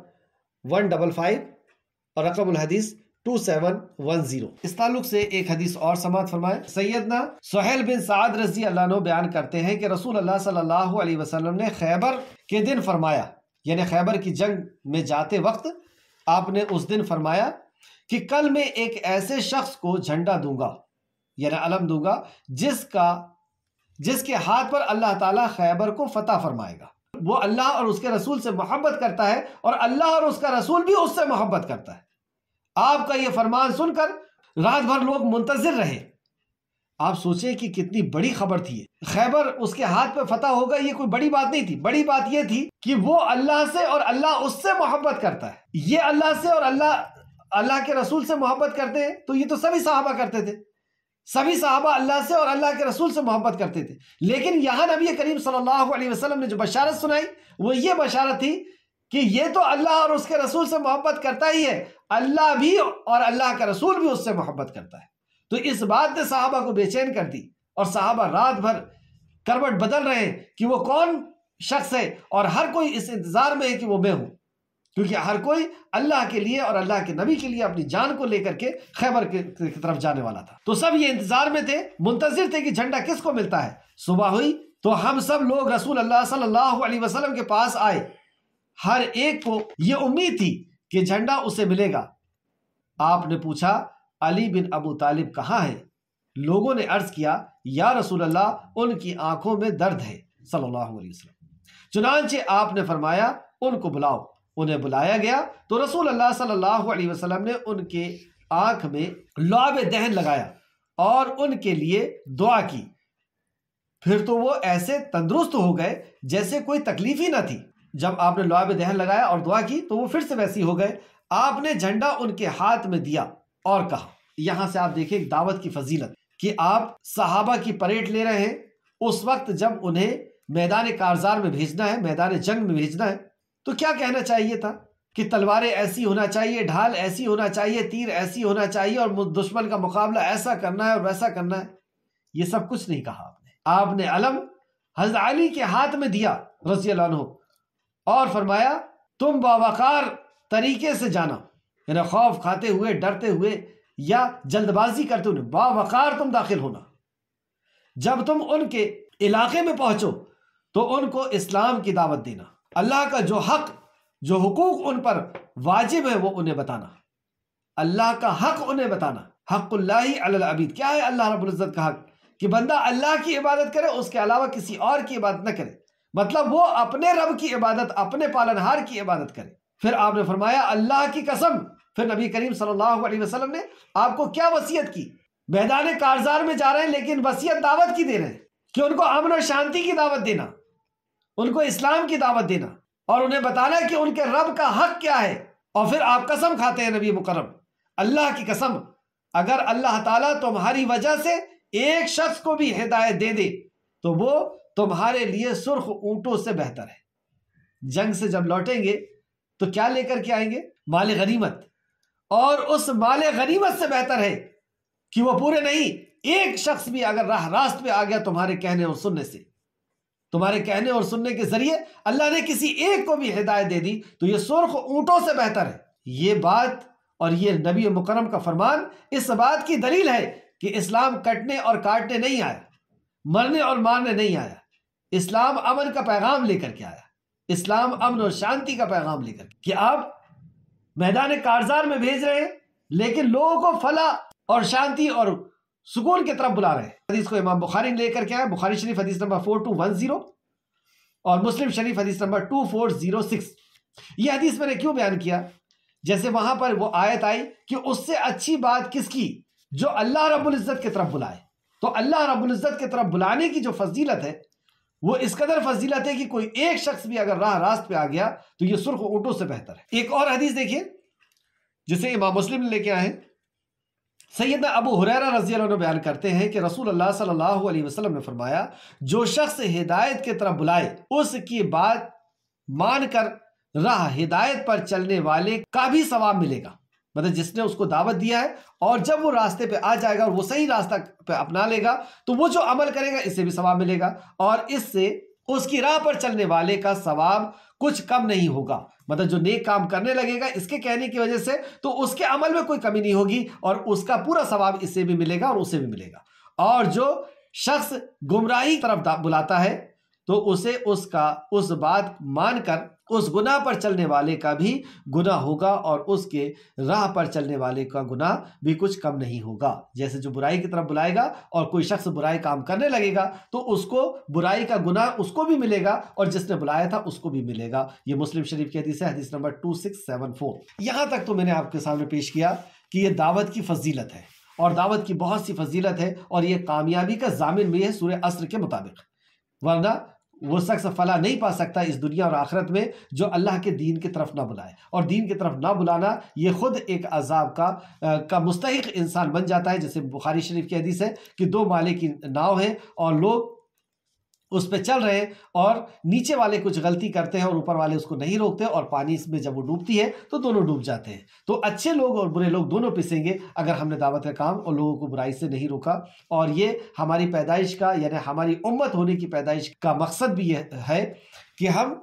वन डबल फाइव और रकमहदीस टू सेवन वन जीरो इस ताल्लुक से एक हदीस और समात फरमाए सैदना सोहेल बिन साद रजी अल्लाह बयान करते हैं कि रसूल अल्लाह सल्लल्लाहु अलैहि वसल्लम ने खैबर के दिन फरमाया यानी खैबर की जंग में जाते वक्त आपने उस दिन फरमाया कि कल मैं एक ऐसे शख्स को झंडा दूंगा यानी अलम दूंगा जिसका जिसके हाथ पर अल्लाह ताला खैबर को फतह फरमाएगा वो अल्लाह और उसके रसूल से मोहब्बत करता है और अल्लाह और उसका रसूल भी उससे मोहब्बत करता है आपका यह फरमान सुनकर रात भर लोग मुंतजर रहे आप सोचें कि कितनी बड़ी खबर थी खैबर उसके हाथ पे फतह होगा ये कोई बड़ी बात नहीं थी बड़ी बात ये थी कि वो अल्लाह से और अल्लाह उससे मोहब्बत करता है ये अल्लाह से और अल्लाह अल्लाह के रसूल से मोहब्बत करते हैं तो ये तो सभी साहबा करते थे सभी साहबा अल्लाह से और अल्लाह के रसूल से मोहब्बत करते थे लेकिन यहाँ नबी करीम सल्लल्लाहु अलैहि वसल्लम ने जो बशारत सुनाई वो ये बशारत थी कि ये तो अल्लाह और उसके रसूल से मोहब्बत करता ही है अल्लाह भी और अल्लाह का रसूल भी उससे मोहब्बत करता है तो इस बात ने साहबा को बेचैन कर दी और साहबा रात भर करवट बदल रहे हैं कि वो कौन शख्स है और हर कोई इस इंतज़ार में है कि वो मैं हूं क्योंकि हर कोई अल्लाह के लिए और अल्लाह के नबी के लिए अपनी जान को लेकर के खैबर की तरफ जाने वाला था तो सब ये इंतजार में थे मुंतजर थे कि झंडा किसको मिलता है सुबह हुई तो हम सब लोग रसूल अल्लाह सल्लल्लाहु अलैहि वसल्लम के पास आए हर एक को ये उम्मीद थी कि झंडा उसे मिलेगा आपने पूछा अली बिन अबू तालिब कहाँ हैं लोगों ने अर्ज किया या रसूल अल्लाह उनकी आंखों में दर्द है सल्लल्लाहु अलैहि वसल्लम चुनानचे आपने फरमाया उनको बुलाओ उन्हें बुलाया गया तो रसूल अल्लाह सल्लल्लाहु अलैहि वसल्लम ने उनके आंख में लाब दहन लगाया और उनके लिए दुआ की फिर तो वो ऐसे तंदुरुस्त हो गए जैसे कोई तकलीफ ही ना थी जब आपने लाब दहन लगाया और दुआ की तो वो फिर से वैसी हो गए आपने झंडा उनके हाथ में दिया और कहा यहां से आप देखिए दावत की फजीलत कि आप सहाबा की परेड ले रहे हैं उस वक्त जब उन्हें मैदान कारजार में भेजना है मैदान जंग में भेजना है तो क्या कहना चाहिए था कि तलवारें ऐसी होना चाहिए ढाल ऐसी होना चाहिए तीर ऐसी होना चाहिए और दुश्मन का मुकाबला ऐसा करना है और वैसा करना है ये सब कुछ नहीं कहा आपने आपने अलम हजरत के हाथ में दिया रजी और फरमाया तुम बावकार तरीके से जाना यानी खौफ खाते हुए डरते हुए या जल्दबाजी करते हुए बावकार तुम दाखिल होना जब तुम उनके इलाके में पहुंचो तो उनको इस्लाम की दावत देना अल्लाह का जो हक जो हकूक उन पर वाजिब है वो उन्हें बताना अल्लाह का हक उन्हें बताना अबीद क्या है अल्लाह रबुल्ज़त का हक कि बंदा अल्लाह की इबादत करे उसके अलावा किसी और की इबादत न करे मतलब वो अपने रब की इबादत अपने पालनहार की इबादत करे फिर आपने फरमाया अल्लाह की कसम फिर नबी करीम सल्लल्लाहु अलैहि वसल्लम ने आपको क्या वसीयत की मैदान कारजार में जा रहे हैं लेकिन वसीयत दावत की दे रहे हैं कि उनको अमन और शांति की दावत देना उनको इस्लाम की दावत देना और उन्हें बताना कि उनके रब का हक क्या है और फिर आप कसम खाते हैं नबी मुकरम अल्लाह की कसम अगर अल्लाह ताला तुम्हारी वजह से एक शख्स को भी हिदायत दे दे तो वो तुम्हारे लिए सुर्ख ऊंटों से बेहतर है जंग से जब लौटेंगे तो क्या लेकर के आएंगे माल गनीमत और उस माल गनीमत से बेहतर है कि वह पूरे नहीं एक शख्स भी अगर राह रास्त पे आ गया तुम्हारे कहने और सुनने से तुम्हारे कहने और सुनने के जरिए अल्लाह ने किसी एक को भी हिदायत दे दी तो यह सुर्ख ऊंटों से बेहतर है ये बात और यह नबी मुकरम का फरमान इस बात की दलील है कि इस्लाम कटने और काटने नहीं आया मरने और मारने नहीं आया इस्लाम अमन का पैगाम लेकर के आया इस्लाम अमन और शांति का पैगाम लेकर कि आप मैदान कारजार में भेज रहे हैं लेकिन लोगों को फला और शांति और सुकून की तरफ बुला रहे हैं हदीस को इमाम बुखारी लेकर के आए बुखारी शरीफ हदीस number four two one zero और मुस्लिम शरीफ हदीस number two four zero six ये हदीस मैंने क्यों बयान किया जैसे वहां पर वो आयत आई कि उससे अच्छी बात किसकी जो अल्लाह रबुल्जत की तरफ बुलाए तो अल्लाह रबुल्जत की तरफ बुलाने की जो फजीलत है वो इस कदर फजीलत है कि कोई एक शख्स भी अगर राह रास्त पे आ गया तो ये सुर्ख ऊँटों से बेहतर है एक और हदीस देखिए जिसे इमाम मुस्लिम ने लेके आए हैं सैदना अबू हुरैरा रजी बयान करते हैं कि रसूल अल्लाह सल्लल्लाहु अलैहि वसल्लम ने फरमाया जो शख्स हिदायत की तरफ बुलाए उसकी बात मानकर राह हिदायत पर चलने वाले का भी सवाब मिलेगा मतलब जिसने उसको दावत दिया है और जब वो रास्ते पे आ जाएगा और वो सही रास्ता पे अपना लेगा तो वो जो अमल करेगा इससे भी सवाब मिलेगा और इससे उसकी राह पर चलने वाले का सवाब कुछ कम नहीं होगा मतलब जो नेक काम करने लगेगा इसके कहने की वजह से तो उसके अमल में कोई कमी नहीं होगी और उसका पूरा सवाब इससे भी मिलेगा और उसे भी मिलेगा और जो शख्स गुमराही तरफ बुलाता है तो उसे उसका उस बात मानकर उस गुनाह पर चलने वाले का भी गुनाह होगा और उसके राह पर चलने वाले का गुनाह भी कुछ कम नहीं होगा जैसे जो बुराई की तरफ बुलाएगा और कोई शख्स बुराई काम करने लगेगा तो उसको बुराई का गुनाह उसको भी मिलेगा और जिसने बुलाया था उसको भी मिलेगा ये मुस्लिम शरीफ की हदीस है हदीस number two six seven four यहाँ तक तो मैंने आपके सामने पेश किया कि ये दावत की फजीलत है और दावत की बहुत सी फजीलत है और ये कामयाबी का जामिन भी है सूर्य अस्त्र के मुताबिक वरना वो शख्स फला नहीं पा सकता इस दुनिया और आखरत में जो अल्लाह के दीन की तरफ ना बुलाए और दीन की तरफ ना बुलाना ये ख़ुद एक अजाब का आ, का मुस्तक इंसान बन जाता है जैसे बुखारी शरीफ की हदीस है कि दो माले की नाव है और लोग उस पर चल रहे और नीचे वाले कुछ गलती करते हैं और ऊपर वाले उसको नहीं रोकते और पानी इसमें जब वो डूबती है तो दोनों डूब जाते हैं तो अच्छे लोग और बुरे लोग दोनों पिसेंगे अगर हमने दावत का काम और लोगों को बुराई से नहीं रोका और ये हमारी पैदाइश का यानी हमारी उम्मत होने की पैदाइश का मकसद भी यह है कि हम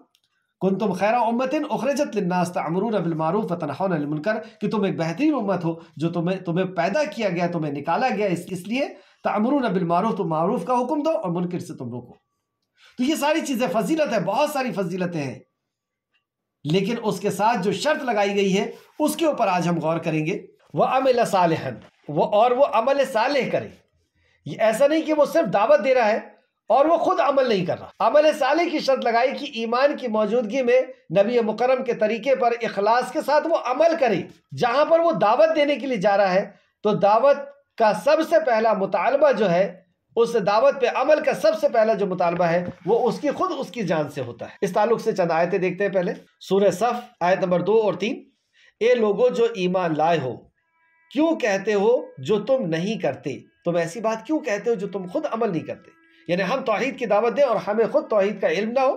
कुन तुम खैरा उम्मतिन उखरजत लिन्नास तमरून अबिलमारूफ तनहौन कि तुम एक बेहतरीन उम्मत हो जो तुम्हें तुम्हें पैदा किया गया तुम्हें निकाला गया इस, इसलिए तमरून अबिलमारूफ तुम मारूफ का हुक्म दो और मुनकर से तुम रोको तो ये सारी चीज़ें फजीलत है बहुत सारी फजीलतें हैं लेकिन उसके साथ जो शर्त लगाई गई है उसके ऊपर आज हम गौर करेंगे वह अमल साल वो और वो अमल साल करे ये ऐसा नहीं कि वो सिर्फ दावत दे रहा है और वो खुद अमल नहीं कर रहा अमल साले की शर्त लगाई कि ईमान की मौजूदगी में नबी मुकरम के तरीके पर इखलास के साथ वो अमल करे जहां पर वो दावत देने के लिए जा रहा है तो दावत का सबसे पहला मुतालबा जो है उस दावत पे अमल का सबसे पहला जो मुतालबा है वो उसकी खुद उसकी जान से होता है इस ताल्लुक से चंद आयतें देखते हैं पहले सूर्य सफ आयत नंबर दो और तीन ए लोगों जो ईमान लाए हो क्यों कहते हो जो तुम नहीं करते तुम ऐसी बात क्यों कहते हो जो तुम खुद अमल नहीं करते यानी हम तोहहीद की दावत दें और हमें खुद तोहहीद का इल्म ना हो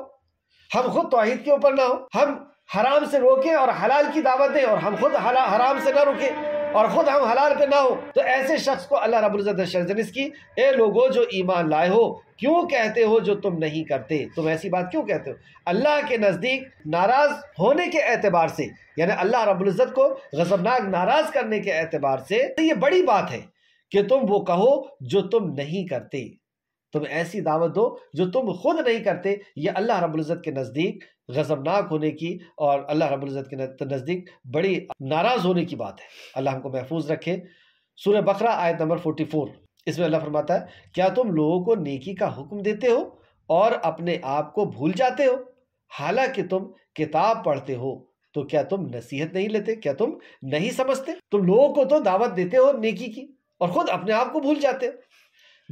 हम खुद तोहहीद के ऊपर ना हो हम हराम से रोकें और हलाल की दावत दें और हम खुद हराम से ना रुकें और ख़ुद हम हलाल पे ना हो तो ऐसे शख्स को अल्लाह रबुल्ज़त की ए लोगो जो ईमान लाए हो क्यों कहते हो जो तुम नहीं करते तुम ऐसी बात क्यों कहते हो अल्लाह के नज़दीक नाराज़ होने के एतबार से यानी अल्लाह रबुल्ज़त को गजबनाक नाराज़ करने के एतबार से तो ये बड़ी बात है कि तुम वो कहो जो तुम नहीं करते तुम ऐसी दावत दो जो तुम खुद नहीं करते ये अल्लाह रबुल्ज़त के नज़दीक गज़बनाक होने की और अल्लाह रबुल्ज़त के नज़दीक बड़ी नाराज़ होने की बात है अल्लाह हमको महफूज रखे सूर्य बकरा आयत नंबर फोर्टी फोर इसमें अल्लाह फरमाता है क्या तुम लोगों को नेकी का हुक्म देते हो और अपने आप को भूल जाते हो हालांकि तुम किताब पढ़ते हो तो क्या तुम नसीहत नहीं लेते क्या तुम नहीं समझते तुम लोगों को तो दावत देते हो नेकी की और खुद अपने आप को भूल जाते हो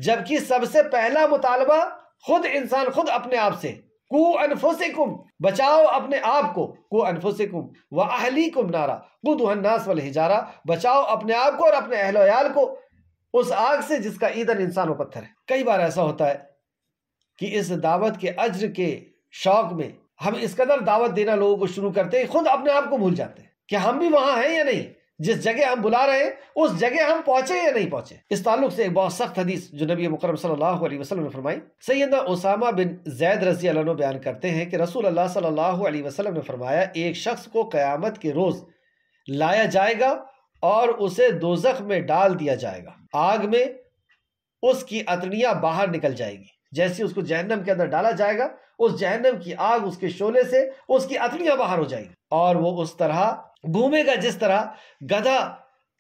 जबकि सबसे पहला मुतालबा खुद इंसान खुद अपने आप से कु अनफुसिकुम बचाओ अपने आप को कु अनफुसिकुम व अहली कुम नारा कुदनास वल हिजारा बचाओ अपने आप को और अपने अहलोयाल को उस आग से जिसका ईंधन इंसान व पत्थर है कई बार ऐसा होता है कि इस दावत के अज्र के शौक में हम इस कदर दावत देना लोगों को शुरू करते हैं खुद अपने आप को भूल जाते हैं कि हम भी वहाँ हैं या नहीं जिस जगह हम बुला रहे हैं उस जगह हम पहुंचे या नहीं पहुंचे इस ताल्लुक से एक बहुत सख्त हदीस जो नबी मुकरम सल्लल्लाहु अलैहि वसल्लम ने फरमाई सैदा उसामा बिन जैद रजी बयान करते हैं कि रसूल अल्लाह सल्लल्लाहु अलैहि वसल्लम ने फरमाया एक शख्स को क़यामत के रोज़ लाया जाएगा और उसे दो में डाल दिया जाएगा आग में उसकी अतनिया बाहर निकल जाएगी जैसे उसको जहनम के अंदर डाला जाएगा उस जहनम की आग उसके शोले से उसकी अथलियां बाहर हो जाएगी और वो उस तरह घूमेगा जिस तरह गधा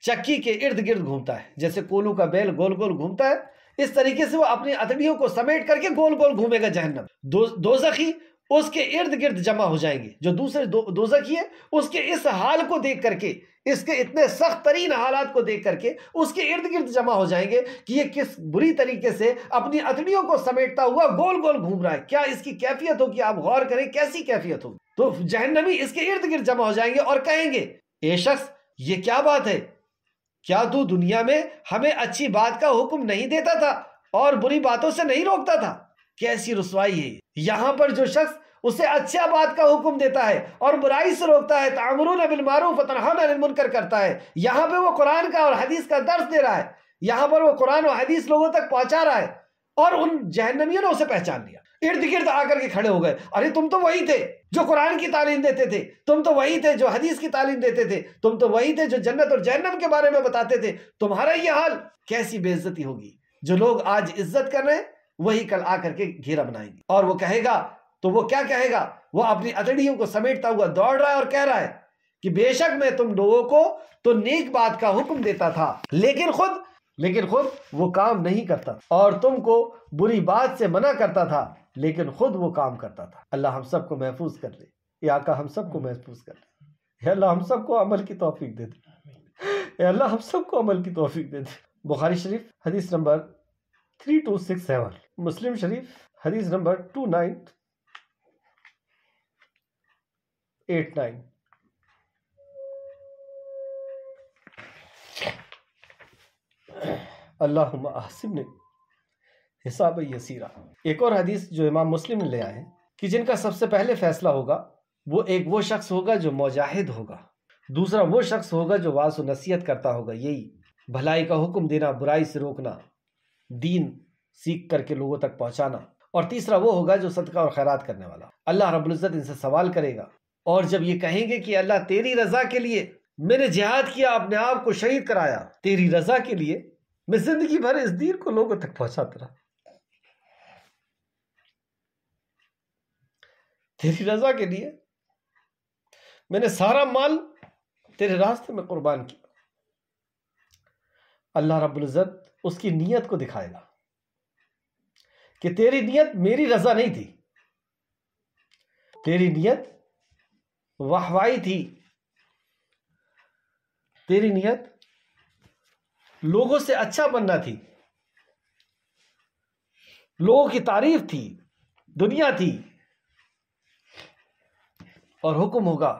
चक्की के इर्द गिर्द घूमता है जैसे कोलू का बैल गोल गोल घूमता है इस तरीके से वो अपनी अथडियों को समेट करके गोल गोल घूमेगा जहनम दो, जखी उसके इर्द गिर्द जमा हो जाएंगे जो दूसरे दो, दोजखी है उसके इस हाल को देख करके इसके इतने सख्त तरीन हालात को देख करके उसके इर्द गिर्द जमा हो जाएंगे कि ये किस बुरी तरीके से अपनी अतड़ियों को समेटता हुआ गोल गोल घूम रहा है क्या इसकी कैफियत होगी आप गौर करें कैसी कैफियत होगी तो जहनबी इसके इर्द गिर्द जमा हो जाएंगे और कहेंगे ए शख्स ये क्या बात है क्या तू दुनिया में हमें अच्छी बात का हुक्म नहीं देता था और बुरी बातों से नहीं रोकता था कैसी रसवाई है यहाँ पर जो शख्स उसे अच्छा बात का हुक्म देता है और बुराई से रोकता है तामरून बिलमारूफ तनहानकर करता है यहाँ पे वो कुरान का और हदीस का दर्ज दे रहा है यहाँ पर वो कुरान और हदीस लोगों तक पहुंचा रहा है और उन जहनमियों ने उसे पहचान लिया इर्द गिर्द आकर के खड़े हो गए अरे तुम तो वही थे जो कुरान की तालीम देते थे तुम तो वही थे जो हदीस की तालीम देते थे तुम तो वही थे जो जन्नत और जहनम के बारे में बताते थे तुम्हारा यह हाल कैसी बेइज्जती होगी जो लोग आज इज्जत कर रहे हैं वही कल आकर के घेरा बनाएंगे और वो कहेगा तो वो क्या कहेगा वो अपनी अतड़ियों को समेटता हुआ दौड़ रहा है और कह रहा है कि बेशक मैं तुम लोगों को तो नेक बात का हुक्म देता था लेकिन खुद लेकिन खुद वो काम नहीं करता और तुमको बुरी बात से मना करता था लेकिन खुद वो काम करता था अल्लाह हम सबको महफूज कर ले आका हम सबको महफूज कर ले अल्लाह हम सबको अमल की तोफीक दे दे अल्लाह हम सबको अमल की तोफीक दे दे बुखारी शरीफ हदीस number three two six seven मुस्लिम शरीफ हदीस number two nine eight nine अल्लाह आसिम ने हिसाब यसीरा एक और हदीस जो इमाम मुस्लिम ने ले आए कि जिनका सबसे पहले फैसला होगा वो एक वो शख्स होगा जो मुजाहिद होगा दूसरा वो शख्स होगा जो वास नसीहत करता होगा यही भलाई का हुक्म देना बुराई से रोकना दीन सीख करके लोगों तक पहुंचाना और तीसरा वो होगा जो सदका और खैरात करने वाला अल्लाह रबुल्ज़त इनसे सवाल करेगा और जब ये कहेंगे कि अल्लाह तेरी रजा के लिए मैंने जिहाद किया अपने आप को शहीद कराया तेरी रजा के लिए मैं जिंदगी भर इस दीर को लोगों तक पहुंचाता रहा तेरी रजा के लिए मैंने सारा माल तेरे रास्ते में कुर्बान किया अल्लाह रबुल्जत उसकी नीयत को दिखाएगा कि तेरी नियत मेरी रजा नहीं थी तेरी नियत वाहवाई थी तेरी नियत लोगों से अच्छा बनना थी लोगों की तारीफ थी दुनिया थी और हुक्म होगा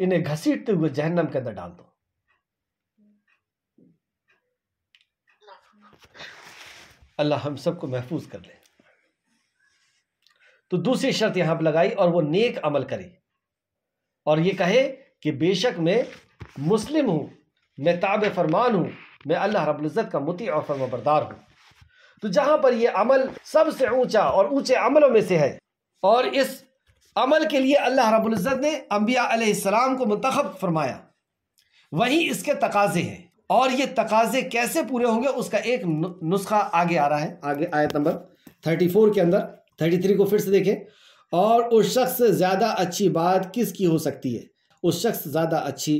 इन्हें घसीटते हुए जहन्नम के अंदर डाल दो अल्लाह हम सबको महफूज कर ले तो दूसरी शर्त यहां पर लगाई और वो नेक अमल करे और ये कहे कि बेशक मैं मुस्लिम हूं मैं ताब फरमान हूं मैं अल्लाह रब्ज़त का मुती और फर्मबरदार हूं तो जहां पर यह अमल सबसे ऊंचा और ऊंचे अमलों में से है और इस अमल के लिए अल्लाह रब्ज़त ने अम्बिया को मंतखब फरमाया वही इसके तकाजे हैं और ये तकाजे कैसे पूरे होंगे उसका एक नुस्खा आगे आ रहा है आगे आयत नंबर थर्टी फोर के अंदर थर्टी थ्री को फिर से देखें और उस शख्स से ज़्यादा अच्छी बात किसकी हो सकती है उस शख्स ज़्यादा अच्छी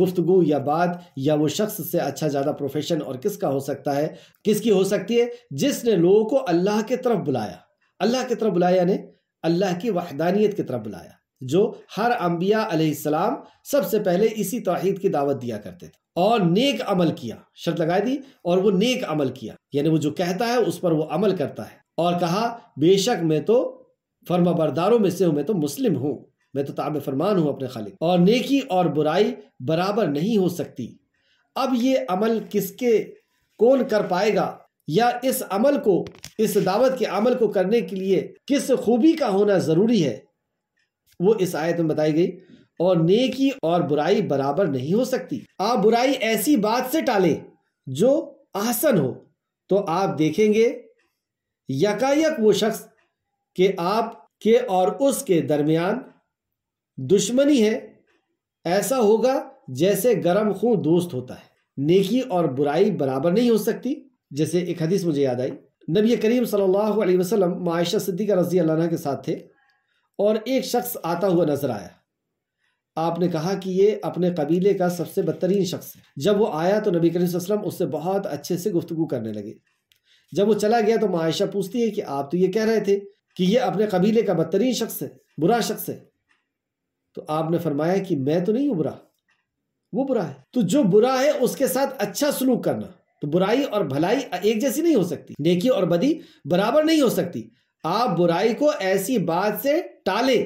गुफ्तगु या बात या वो शख्स से अच्छा ज़्यादा प्रोफेशन और किसका हो सकता है किसकी हो सकती है जिसने लोगों को अल्लाह के तरफ बुलाया अल्लाह की तरफ बुलाया ने अल्लाह की वहदानियत की तरफ बुलाया जो हर अम्बिया अलैहिस्सलाम सबसे पहले इसी तोहहीद की दावत दिया करते थे और नेक अमल किया शर्त लगा दी और वो नेक अमल किया यानी वो जो कहता है उस पर वो अमल करता है और कहा बेशक मैं तो फर्माबरदारों में से हूँ मैं तो मुस्लिम हूँ मैं तो ताब फरमान हूँ अपने खालिद और नेकी और बुराई बराबर नहीं हो सकती अब ये अमल किसके कौन कर पाएगा या इस अमल को इस दावत के अमल को करने के लिए किस खूबी का होना ज़रूरी है वो इस आयत में बताई गई और नेकी और बुराई बराबर नहीं हो सकती आप बुराई ऐसी बात से टाले जो आसन हो तो आप देखेंगे यकायक वो शख्स के आप के और उसके दरमियान दुश्मनी है ऐसा होगा जैसे गर्म खून दोस्त होता है नेकी और बुराई बराबर नहीं हो सकती जैसे एक हदीस मुझे याद आई नबी करीम सल्लल्लाहु अलैहि वसल्लम मायशा सिद्दीक रजी अल्लाह के साथ थे और एक शख्स आता हुआ नजर आया आपने कहा कि ये अपने कबीले का सबसे बदतरीन शख्स है जब वो आया तो नबी करीम वसल्लम उससे बहुत अच्छे से गुफ्तु करने लगे जब वो चला गया तो मायशा पूछती है कि आप तो ये कह रहे थे कि ये अपने कबीले का बदतरीन शख्स है बुरा शख्स है तो आपने फरमाया कि मैं तो नहीं हूँ बुरा वो बुरा है तो जो बुरा है उसके साथ अच्छा सलूक करना तो बुराई और भलाई एक जैसी नहीं हो सकती नेकी और बदी बराबर नहीं हो सकती आप बुराई को ऐसी बात से टाले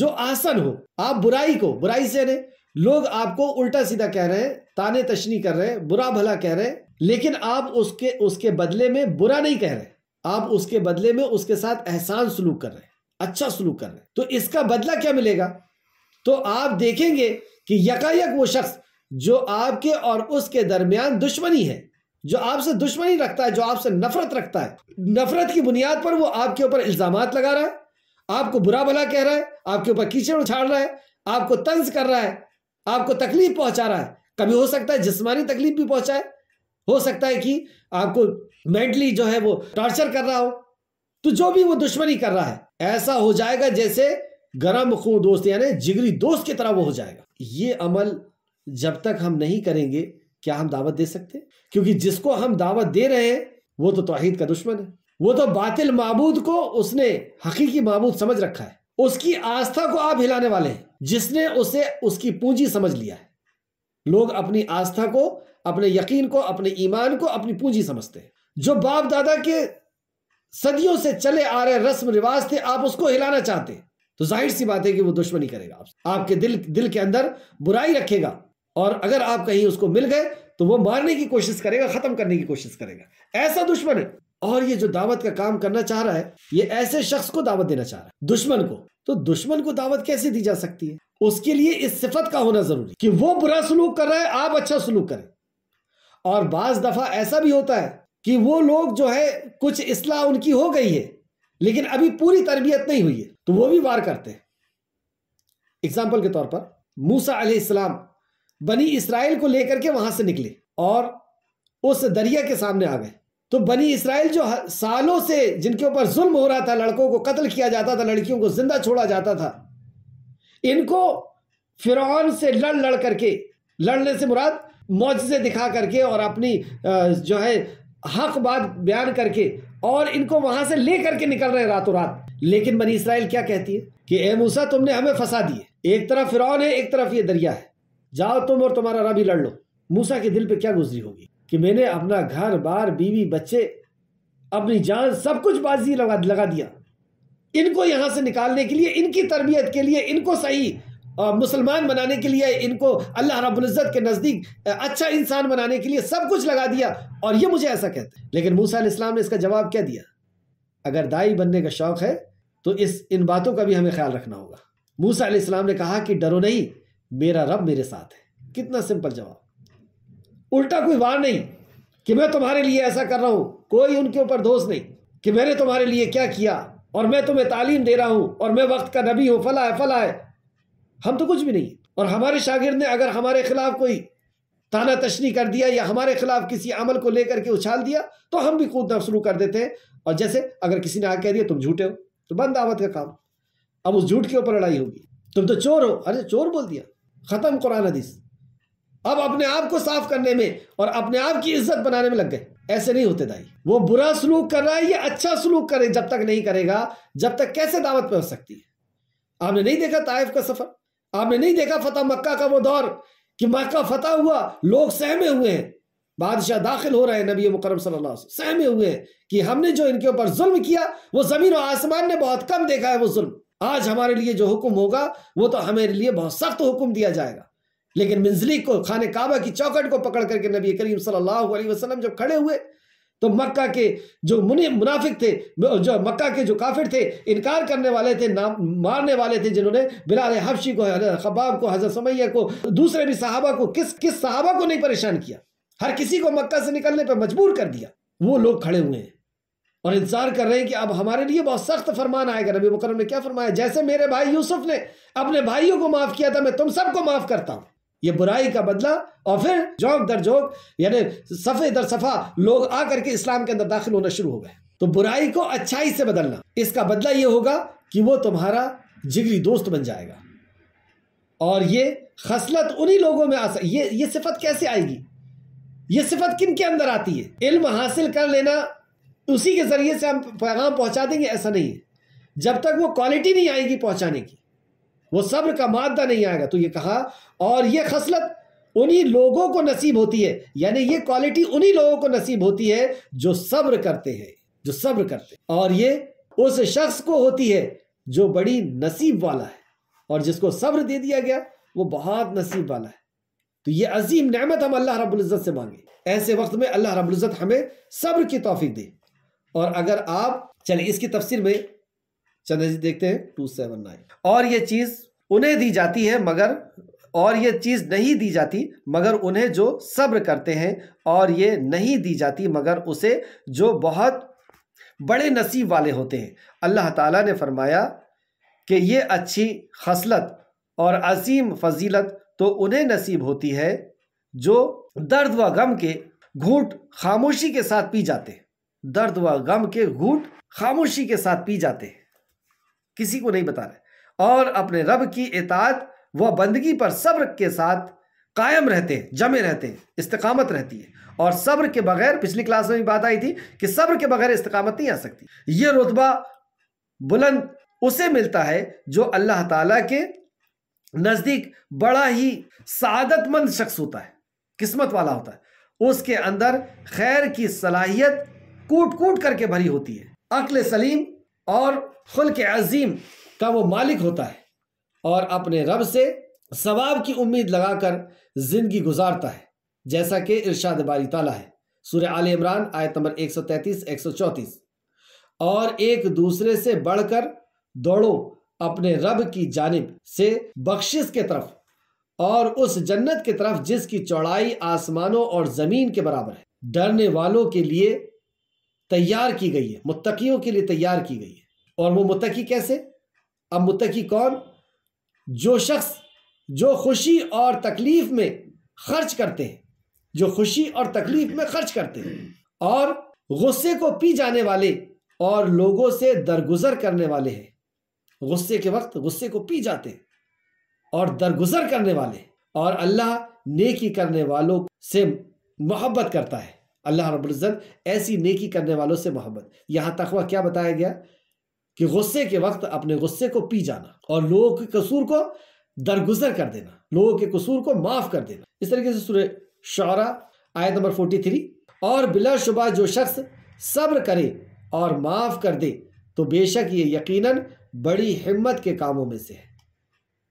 जो आसन हो आप बुराई को बुराई से रहे लोग आपको उल्टा सीधा कह रहे हैं ताने तशनी कर रहे हैं बुरा भला कह रहे हैं लेकिन आप उसके उसके बदले में बुरा नहीं कह रहे आप उसके बदले में उसके साथ एहसान सलूक कर रहे हैं अच्छा सलूक कर रहे हैं तो इसका बदला क्या मिलेगा तो आप देखेंगे कि यकायक वो शख्स जो आपके और उसके दरमियान दुश्मनी है जो आपसे दुश्मनी रखता है जो आपसे नफरत रखता है नफरत की बुनियाद पर वो आपके ऊपर इल्जाम लगा रहा है आपको बुरा भला कह रहा है आपके ऊपर कीचड़ उछाड़ रहा है आपको तंज कर रहा है आपको तकलीफ पहुंचा रहा है कभी हो सकता है जिसमानी तकलीफ भी पहुंचाए हो सकता है कि आपको मेंटली जो है वो टॉर्चर कर रहा हो तो जो भी वो दुश्मनी कर रहा है ऐसा हो जाएगा जैसे गरम खू दोस्त यानी जिगरी दोस्त की तरह वो हो जाएगा ये अमल जब तक हम नहीं करेंगे क्या हम दावत दे सकते क्योंकि जिसको हम दावत दे रहे हैं वो तो तोहहीद का दुश्मन है वो तो बातिल मबूद को उसने हकीकी मबूद समझ रखा है उसकी आस्था को आप हिलाने वाले हैं जिसने उसे उसकी पूंजी समझ लिया है लोग अपनी आस्था को अपने यकीन को अपने ईमान को अपनी पूंजी समझते हैं जो बाप दादा के सदियों से चले आ रहे रस्म रिवाज थे आप उसको हिलाना चाहते हैं तो जाहिर सी बात है कि वो दुश्मनी करेगा आपसे आपके दिल दिल के अंदर बुराई रखेगा और अगर आप कहीं उसको मिल गए तो वो मारने की कोशिश करेगा खत्म करने की कोशिश करेगा ऐसा दुश्मन है और ये जो दावत का काम करना चाह रहा है ये ऐसे शख्स को दावत देना चाह रहा है दुश्मन को तो दुश्मन को दावत कैसे दी जा सकती है उसके लिए इस सिफत का होना जरूरी कि वो बुरा सलूक कर रहा है आप अच्छा सलूक करें और बाज दफा ऐसा भी होता है कि वो लोग जो है कुछ इसलाह उनकी हो गई है लेकिन अभी पूरी तरबियत नहीं हुई है तो वो भी वार करते हैं एग्जाम्पल के तौर पर मूसा इस्लाम बनी इसराइल को लेकर के वहां से निकले और उस दरिया के सामने आ गए तो बनी इसराइल जो सालों से जिनके ऊपर जुल्म हो रहा था लड़कों को कत्ल किया जाता था लड़कियों को जिंदा छोड़ा जाता था इनको फिर से लड़ लड़ करके लड़ने से मुराद मुआजे दिखा करके और अपनी जो है हक बात बयान करके और इनको वहां से ले करके निकल रहे रातों रात लेकिन बनी इसराइल क्या कहती है कि ए मूसा तुमने हमें फंसा दिए एक तरफ फिरौन है एक तरफ ये दरिया है जाओ तुम और तुम्हारा रबी लड़ लो मूसा के दिल पे क्या गुजरी होगी कि मैंने अपना घर बार बीवी बच्चे अपनी जान सब कुछ बाजी लगा लगा दिया इनको यहाँ से निकालने के लिए इनकी तरबियत के लिए इनको सही मुसलमान बनाने के लिए इनको अल्लाह रब्ज़त के नज़दीक अच्छा इंसान बनाने के लिए सब कुछ लगा दिया और ये मुझे ऐसा कहते हैं लेकिन मूसा इस्लाम ने इसका जवाब क्या दिया अगर दाई बनने का शौक़ है तो इस इन बातों का भी हमें ख्याल रखना होगा मूसा इस्लाम ने कहा कि डरो नहीं मेरा रब मेरे साथ है कितना सिंपल जवाब उल्टा कोई वार नहीं कि मैं तुम्हारे लिए ऐसा कर रहा हूं कोई उनके ऊपर दोष नहीं कि मैंने तुम्हारे लिए क्या किया और मैं तुम्हें तालीम दे रहा हूं और मैं वक्त का नबी हूं फला है फला है हम तो कुछ भी नहीं और हमारे शागिर ने अगर हमारे खिलाफ कोई ताना तशनी कर दिया या हमारे खिलाफ किसी अमल को लेकर के उछाल दिया तो हम भी कूदना शुरू कर देते हैं और जैसे अगर किसी ने आ कह दिया तुम झूठे हो तो बंद आवत का काम अब उस झूठ के ऊपर लड़ाई होगी तुम तो चोर हो अरे चोर बोल दिया खत्म कुरान हदीस अब अपने आप को साफ करने में और अपने आप की इज्जत बनाने में लग गए ऐसे नहीं होते दाई वो बुरा सलूक कर रहा है ये अच्छा सलूक करे जब तक नहीं करेगा जब तक कैसे दावत पहुंच सकती है आपने नहीं देखा ताइफ का सफर आपने नहीं देखा फतेह मक्का का वो दौर कि मक्का फतेह हुआ लोग सहमे हुए हैं बादशाह दाखिल हो रहे हैं नबी मुकरम सल्लल्लाहु अलैहि वसल्लम सहमे हुए हैं कि हमने जो इनके ऊपर जुल्म किया वो जमीन और आसमान ने बहुत कम देखा है वो जुल्म आज हमारे लिए जो हुक्म होगा वो तो हमारे लिए बहुत सख्त हुक्म दिया जाएगा लेकिन मिंजली को खान काबा की चौकट को पकड़ करके नबी करीम सल्लल्लाहु अलैहि वसल्लम जब खड़े हुए तो मक्का के जो मुनि मुनाफिक थे जो मक्का के जो काफिर थे इनकार करने वाले थे नाम मारने वाले थे जिन्होंने बिलाल हबशी को खबाब को हजरत समैया को दूसरे भी साहबा को किस किस सहाबा को नहीं परेशान किया हर किसी को मक्का से निकलने पर मजबूर कर दिया वो लोग खड़े हुए हैं और इंतजार कर रहे हैं कि अब हमारे लिए बहुत सख्त फरमान आएगा नबी मुकरम ने क्या फरमाया जैसे मेरे भाई यूसुफ ने अपने भाइयों को माफ किया था मैं तुम सबको माफ करता हूँ ये बुराई का बदला और फिर जोक दर जोक यानी सफ़े दर सफ़ा लोग आकर के इस्लाम के अंदर दाखिल होना शुरू हो गए तो बुराई को अच्छाई से बदलना इसका बदला ये होगा कि वो तुम्हारा जिगरी दोस्त बन जाएगा और ये खसलत उन्हीं लोगों में आ ये ये सिफत कैसे आएगी ये सिफत किन के अंदर आती है इल्म हासिल कर लेना उसी के ज़रिए से हम पैगाम पहुंचा देंगे ऐसा नहीं है जब तक वो क्वालिटी नहीं आएगी पहुंचाने की वो सब्र का मादा नहीं आएगा तो ये कहा और ये खसलत उन्हीं लोगों को नसीब होती है यानी ये क्वालिटी उन्हीं लोगों को नसीब होती है जो सब्र करते हैं जो सब्र करते हैं और ये उस शख्स को होती है जो बड़ी नसीब वाला है और जिसको सब्र दे दिया गया वो बहुत नसीब वाला है तो ये अजीम नहमत हम अल्लाह रबुल्ज़त से मांगे ऐसे वक्त में अल्लाह रबुल्ज़त हमें सब्र की तोफ़ी दे और अगर आप चलिए इसकी तफसर में चंद्र जी देखते हैं टू सेवन नाइन और ये चीज उन्हें दी जाती है मगर और ये चीज़ नहीं दी जाती मगर उन्हें जो सब्र करते हैं और ये नहीं दी जाती मगर उसे जो बहुत बड़े नसीब वाले होते हैं अल्लाह ताला ने फरमाया कि ये अच्छी खसलत और अजीम फजीलत तो उन्हें नसीब होती है जो दर्द व गम के घूट खामोशी के साथ पी जाते दर्द व गम के घूट खामोशी के साथ पी जाते किसी को नहीं बता रहे और अपने रब की एतात व बंदगी पर सब्र के साथ कायम रहते हैं जमे रहते हैं इस्तकामत रहती है और सब्र के बगैर पिछली क्लास में भी बात आई थी कि सब्र के बगैर इस्तकामत नहीं आ सकती ये रुतबा बुलंद उसे मिलता है जो अल्लाह ताला के नज़दीक बड़ा ही सादतमंद शख्स होता है किस्मत वाला होता है उसके अंदर खैर की सलाहियत कूट कूट करके भरी होती है अकल सलीम और खुल के अजीम का वो मालिक होता है और अपने रब से सवाब की उम्मीद लगाकर ज़िंदगी गुजारता है जैसा कि इरशाद बारी ताला है सूर्य आल इमरान आयत नंबर 133 134 और एक दूसरे से बढ़कर दौड़ो अपने रब की जानब से बख्शिश के तरफ और उस जन्नत की तरफ जिसकी चौड़ाई आसमानों और ज़मीन के बराबर है डरने वालों के लिए तैयार की गई है मुत्तकियों के लिए तैयार की गई है और वो मुतकी कैसे अब मुतकी कौन जो शख्स जो खुशी और तकलीफ़ में खर्च करते हैं जो खुशी और तकलीफ़ में खर्च करते हैं और गुस्से को पी जाने वाले और लोगों से दरगुजर करने वाले हैं गुस्से के वक्त गुस्से को पी जाते हैं और दरगुजर करने वाले और अल्लाह नेकी करने वालों से मोहब्बत करता है अल्लाह रब्ज़त ऐसी नेकी करने वालों से मोहब्बत यहाँ तखवा क्या बताया गया कि गुस्से के वक्त अपने गुस्से को पी जाना और लोगों के कसूर को दरगुजर कर देना लोगों के कसूर को माफ़ कर देना इस तरीके से सुरे शारा आयत नंबर फोर्टी थ्री और बिलाशुबा जो शख्स सब्र करे और माफ़ कर दे तो बेशक ये यकीनन बड़ी हिम्मत के कामों में से है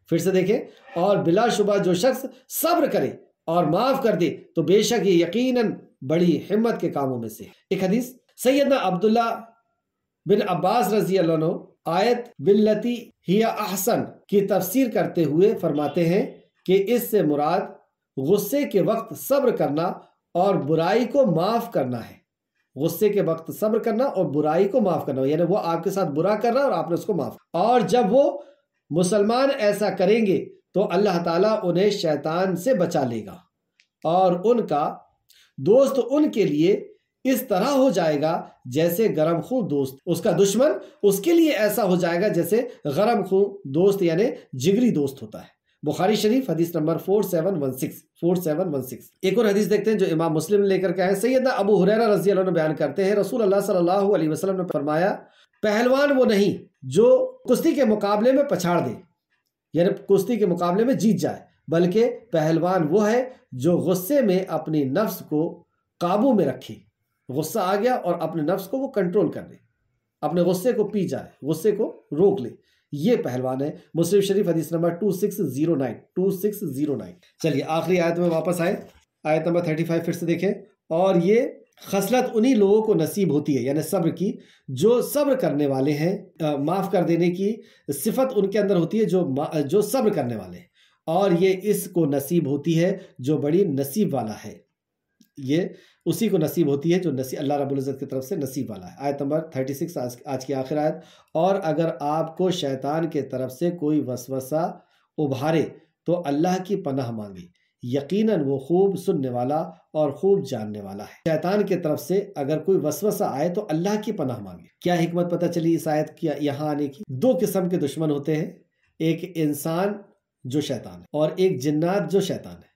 फिर से देखें और बिलाशुबा जो शख्स सब्र करे और माफ़ कर दे तो बेशक ये यकीनन बड़ी हिम्मत के कामों में से एक हदीस सैदना अब्दुल्ला बिन अब्बास रजी आयत बिल्लती ही अहसन की तफसीर करते हुए फरमाते हैं कि इससे मुराद गुस्से के वक्त सब्र करना और बुराई को माफ़ करना है गुस्से के वक्त सब्र करना और बुराई को माफ़ करना यानी वो आपके साथ बुरा कर रहा और आपने उसको माफ़ और जब वो मुसलमान ऐसा करेंगे तो अल्लाह ताला उन्हें शैतान से बचा लेगा और उनका दोस्त उनके लिए इस तरह हो जाएगा जैसे गर्म खून दोस्त उसका दुश्मन उसके लिए ऐसा हो जाएगा जैसे गर्म खून दोस्त यानी जिगरी दोस्त होता है बुखारी शरीफ हदीस number four seven one six four seven one six एक और हदीस देखते हैं जो इमाम मुस्लिम लेकर के आए सैयद अबू हुरैरा रजी ने बयान करते हैं रसूल अल्लाह सल्लल्लाहु अलैहि वसल्लम ने फरमाया पहलवान वो नहीं जो कुश्ती के मुकाबले में पछाड़ दे यानी कुश्ती के मुकाबले में जीत जाए बल्कि पहलवान वो है जो गुस्से में अपने नफ्स को काबू में रखे गुस्सा आ गया और अपने नफ्स को वो कंट्रोल कर ले अपने गुस्से को पी जाए गुस्से को रोक ले ये पहलवान है मुस्लिम शरीफ हदीस number two six zero nine two six zero nine चलिए आखिरी आयत में वापस आए आयत नंबर थर्टी फाइव फिर से देखें और ये खसलत उन्हीं लोगों को नसीब होती है यानी सब्र की जो सब्र करने वाले हैं माफ़ कर देने की सिफत उनके अंदर होती है जो जो सब्र करने वाले हैं और ये इसको नसीब होती है जो बड़ी नसीब वाला है ये उसी को नसीब होती है जो नसीब अल्लाह रबुल्ज़त की तरफ से नसीब वाला है आयत नंबर थर्टी सिक्स आज, आज की आखिर आयत और अगर आपको शैतान के तरफ से कोई वसवसा उभारे तो अल्लाह की पनाह मांगे यकीनन वो खूब सुनने वाला और खूब जानने वाला है शैतान की तरफ से अगर कोई वसवसा आए तो अल्लाह की पनाह मांगे क्या हमत पता चली इस आयत की यहाँ आने की दो किस्म के दुश्मन होते हैं एक इंसान जो शैतान है और एक जिन्नात जो शैतान है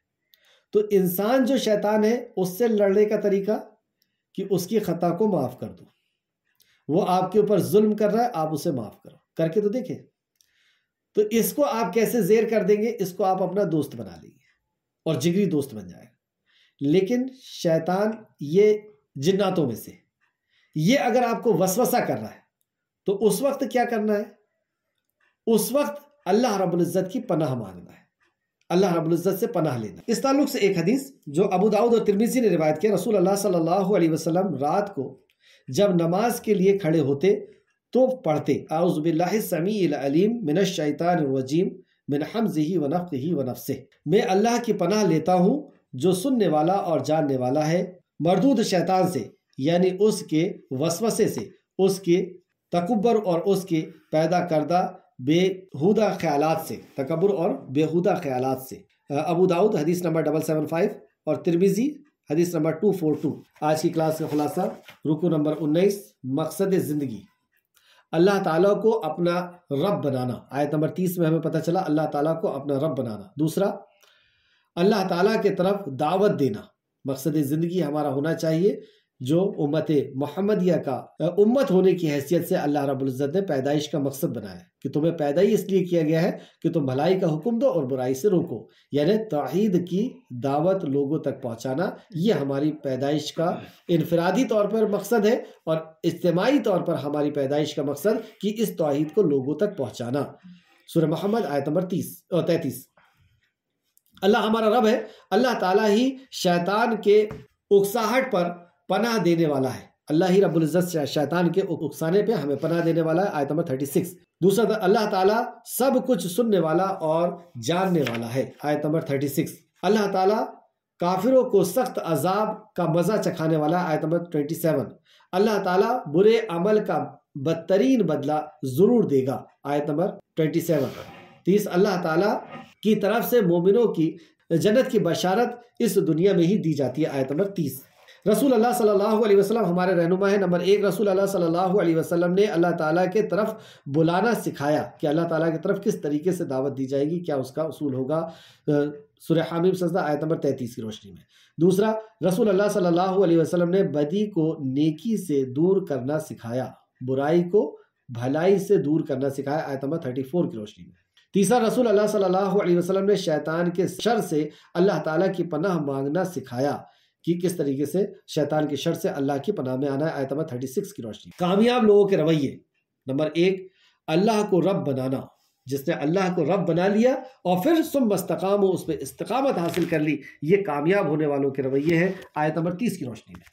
तो इंसान जो शैतान है उससे लड़ने का तरीका कि उसकी ख़ता को माफ़ कर दो वो आपके ऊपर जुल्म कर रहा है आप उसे माफ़ करो करके तो देखें तो इसको आप कैसे जेर कर देंगे इसको आप अपना दोस्त बना लेंगे और जिगरी दोस्त बन जाएगा लेकिन शैतान ये जिन्नातों में से ये अगर आपको वसवसा कर रहा है तो उस वक्त क्या करना है उस वक्त अल्लाह रबुल्ज़त की पनाह मांगना है अल्लाह रबुल्ज़त से पनाह लेना इस ताल्लुक से एक हदीस जो अबू दाऊद और तिरमिजी ने रिवायत किया रसूल अल्लाह सल्लल्लाहु अलैहि वसल्लम रात को जब नमाज के लिए खड़े होते तो पढ़ते आउज़बिल्लासमीम मिन शैतानरजीम मिन हमजही वनफ़ ही वनफ़ से मैं अल्लाह की पनाह लेता हूँ जो सुनने वाला और जानने वाला है मरदूद शैतान से यानी उसके वसवसे से उसके तकबर और उसके पैदा करदा बेहुदा ख्याल से तकबर और बेहुदा ख्याल से अबू दाऊद हदीस नंबर डबल सेवन फाइव और तिरमिजी हदीस नंबर टू फोर टू आज की क्लास का खुलासा रुको नंबर उन्नीस मकसद ज़िंदगी अल्लाह ताला को अपना रब बनाना आयत नंबर तीस में हमें पता चला अल्लाह ताला को अपना रब बनाना दूसरा अल्लाह ताला के तरफ दावत देना मकसद ज़िंदगी हमारा होना चाहिए जो उम्मत मोहम्मदिया का उम्मत होने की हैसियत से अल्लाह रबुल्ज़त ने पैदाइश का मकसद बनाया कि तुम्हें पैदा ही इसलिए किया गया है कि तुम भलाई का हुक्म दो और बुराई से रोको यानी तोहद की दावत लोगों तक पहुंचाना ये हमारी पैदाइश का इनफरादी तौर पर मकसद है और इज्तमाही तौर पर हमारी पैदाइश का मकसद कि इस तोहद को लोगों तक पहुँचाना सुर मोहम्मद आयत नंबर तीस तैतीस अल्लाह हमारा रब है अल्लाह ताला ही शैतान के उकसाहट पर पना देने वाला है अल्लाह ही रबुल्ज़त शैतान के उकसाने पे हमें पना देने वाला है आयत नंबर थर्टी सिक्स दूसरा अल्लाह ताला सब कुछ सुनने वाला और जानने वाला है आयत नंबर थर्टी सिक्स अल्लाह ताला काफिरों को सख्त अजाब का मज़ा चखाने वाला आयत नंबर ट्वेंटी सेवन अल्लाह ताला बुरे अमल का बदतरीन बदला ज़रूर देगा आयत नंबर ट्वेंटी सेवन तीस अल्लाह ताला की तरफ से मोमिनों की जन्नत की बशारत इस दुनिया में ही दी जाती है आयत नंबर तीस रसूल अल्लाह सल्लल्लाहु अलैहि वसल्लम हमारे रहनुमा है नंबर एक रसूल अल्लाह सल्लल्लाहु अलैहि वसल्लम ने अल्लाह ताला के तरफ बुलाना सिखाया कि अल्लाह ताला की तरफ किस तरीके से दावत दी जाएगी क्या उसका उसूल होगा सुरह हामिम सजदा आयत नंबर तैंतीस की रोशनी में दूसरा रसूल अल्लाह सल्लल्लाहु अलैहि वसल्लम ने बदी को नेकी से दूर करना सिखाया बुराई को भलाई से दूर करना सिखाया आयत नंबर थर्टी फोर की रोशनी में तीसरा रसूल अल्लाह सल्लल्लाहु अलैहि वसल्लम ने शैतान के शर से अल्लाह ताला की पनाह मांगना सिखाया कि किस तरीके से शैतान की शर्त से अल्लाह की पनाह में आना है आयतम थर्टी सिक्स की रोशनी कामयाब लोगों के रवैये नंबर एक अल्लाह को रब बनाना जिसने अल्लाह को रब बना लिया और फिर सुम मस्तकाम उस पर इस्तकामत हासिल कर ली ये कामयाब होने वालों के रवैये हैं आयत नंबर तीस की रोशनी में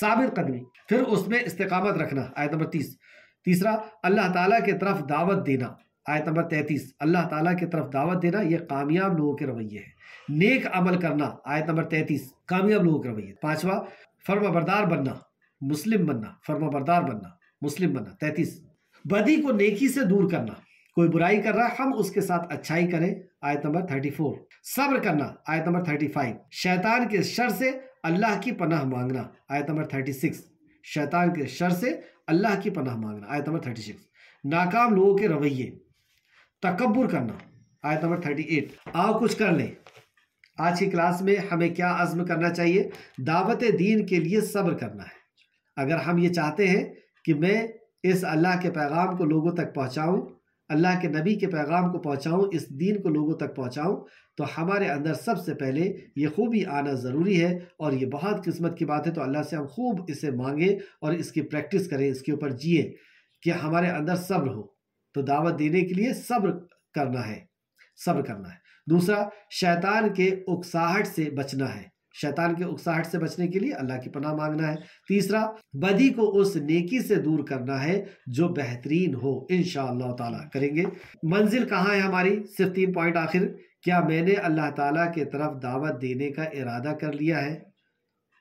साबित कदमी फिर उसमें इस्तकामत रखना आयत नंबर तीस तीसरा अल्लाह ताला के तरफ दावत देना आयत नंबर तैतीस अल्लाह ताला की तरफ दावत देना ये कामयाब लोगों के रवैये हैं नेक अमल करना आयत नंबर तैतीस कामयाब लोगों के रवैये पांचवा फर्माबरदार बनना मुस्लिम बनना फर्माबरदार बनना मुस्लिम बनना तैतीस बदी को नेकी से दूर करना कोई बुराई कर रहा है हम उसके साथ अच्छाई करें आयत नंबर थर्टी फोर सब्र करना आयत नंबर थर्टी फाइव शैतान के शर से अल्लाह की पनाह मांगना आयत नंबर थर्टी सिक्स शैतान के शर से अल्लाह की पनाह मांगना आयत नंबर थर्टी सिक्स नाकाम लोगों के रवैये तकबर करना आयत नंबर थर्टी एट आओ कुछ कर लें आज की क्लास में हमें क्या आज़म करना चाहिए दावत दीन के लिए सब्र करना है अगर हम ये चाहते हैं कि मैं इस अल्लाह के पैगाम को लोगों तक पहुँचाऊँ अल्लाह के नबी के पैगाम को पहुँचाऊँ इस दीन को लोगों तक पहुँचाऊँ तो हमारे अंदर सबसे पहले ये खूबी आना ज़रूरी है और ये बहुत किस्मत की बात है तो अल्लाह से हम खूब इसे मांगें और इसकी प्रैक्टिस करें इसके ऊपर जिए कि हमारे अंदर सब्र हो तो दावत देने के लिए सब्र करना है सब्र करना है दूसरा शैतान के उकसाहट से बचना है शैतान के उकसाहट से बचने के लिए अल्लाह की पनाह मांगना है तीसरा बदी को उस नेकी से दूर करना है जो बेहतरीन हो इन ताला करेंगे मंजिल कहाँ है हमारी सिर्फ तीन पॉइंट आखिर क्या मैंने अल्लाह ताला के तरफ दावत देने का इरादा कर लिया है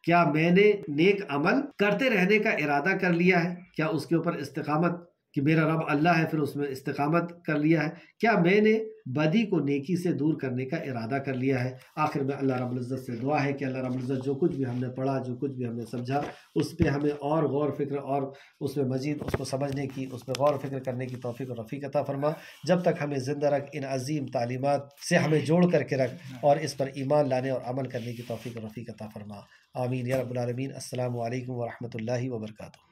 क्या मैंने नेक अमल करते रहने का इरादा कर लिया है क्या उसके ऊपर इस्तकामत कि मेरा रब अल्लाह है फिर उसमें इस्तकामत कर लिया है क्या मैंने बदी को नेकी से दूर करने का इरादा कर लिया है आखिर में अल्लाह रबुल्ज़त से दुआ है कि अल्लाह रबुल्ज़त जो कुछ भी हमने पढ़ा जो कुछ भी हमने समझा उस पर हमें और गौर फिक्र और उसमें मजीद उसको समझने की उस पर गौर फिक्र करने की तोफ़ी और रफ़ी फरमा जब तक हमें ज़िंदा रख इन अजीम तालीमत से हमें जोड़ करके रख और इस पर ईमान लाने और अमल करने की तोफ़ी और रफ़ी फरमा आमीन या रबालमीन अल्लाम वरहमल वर्का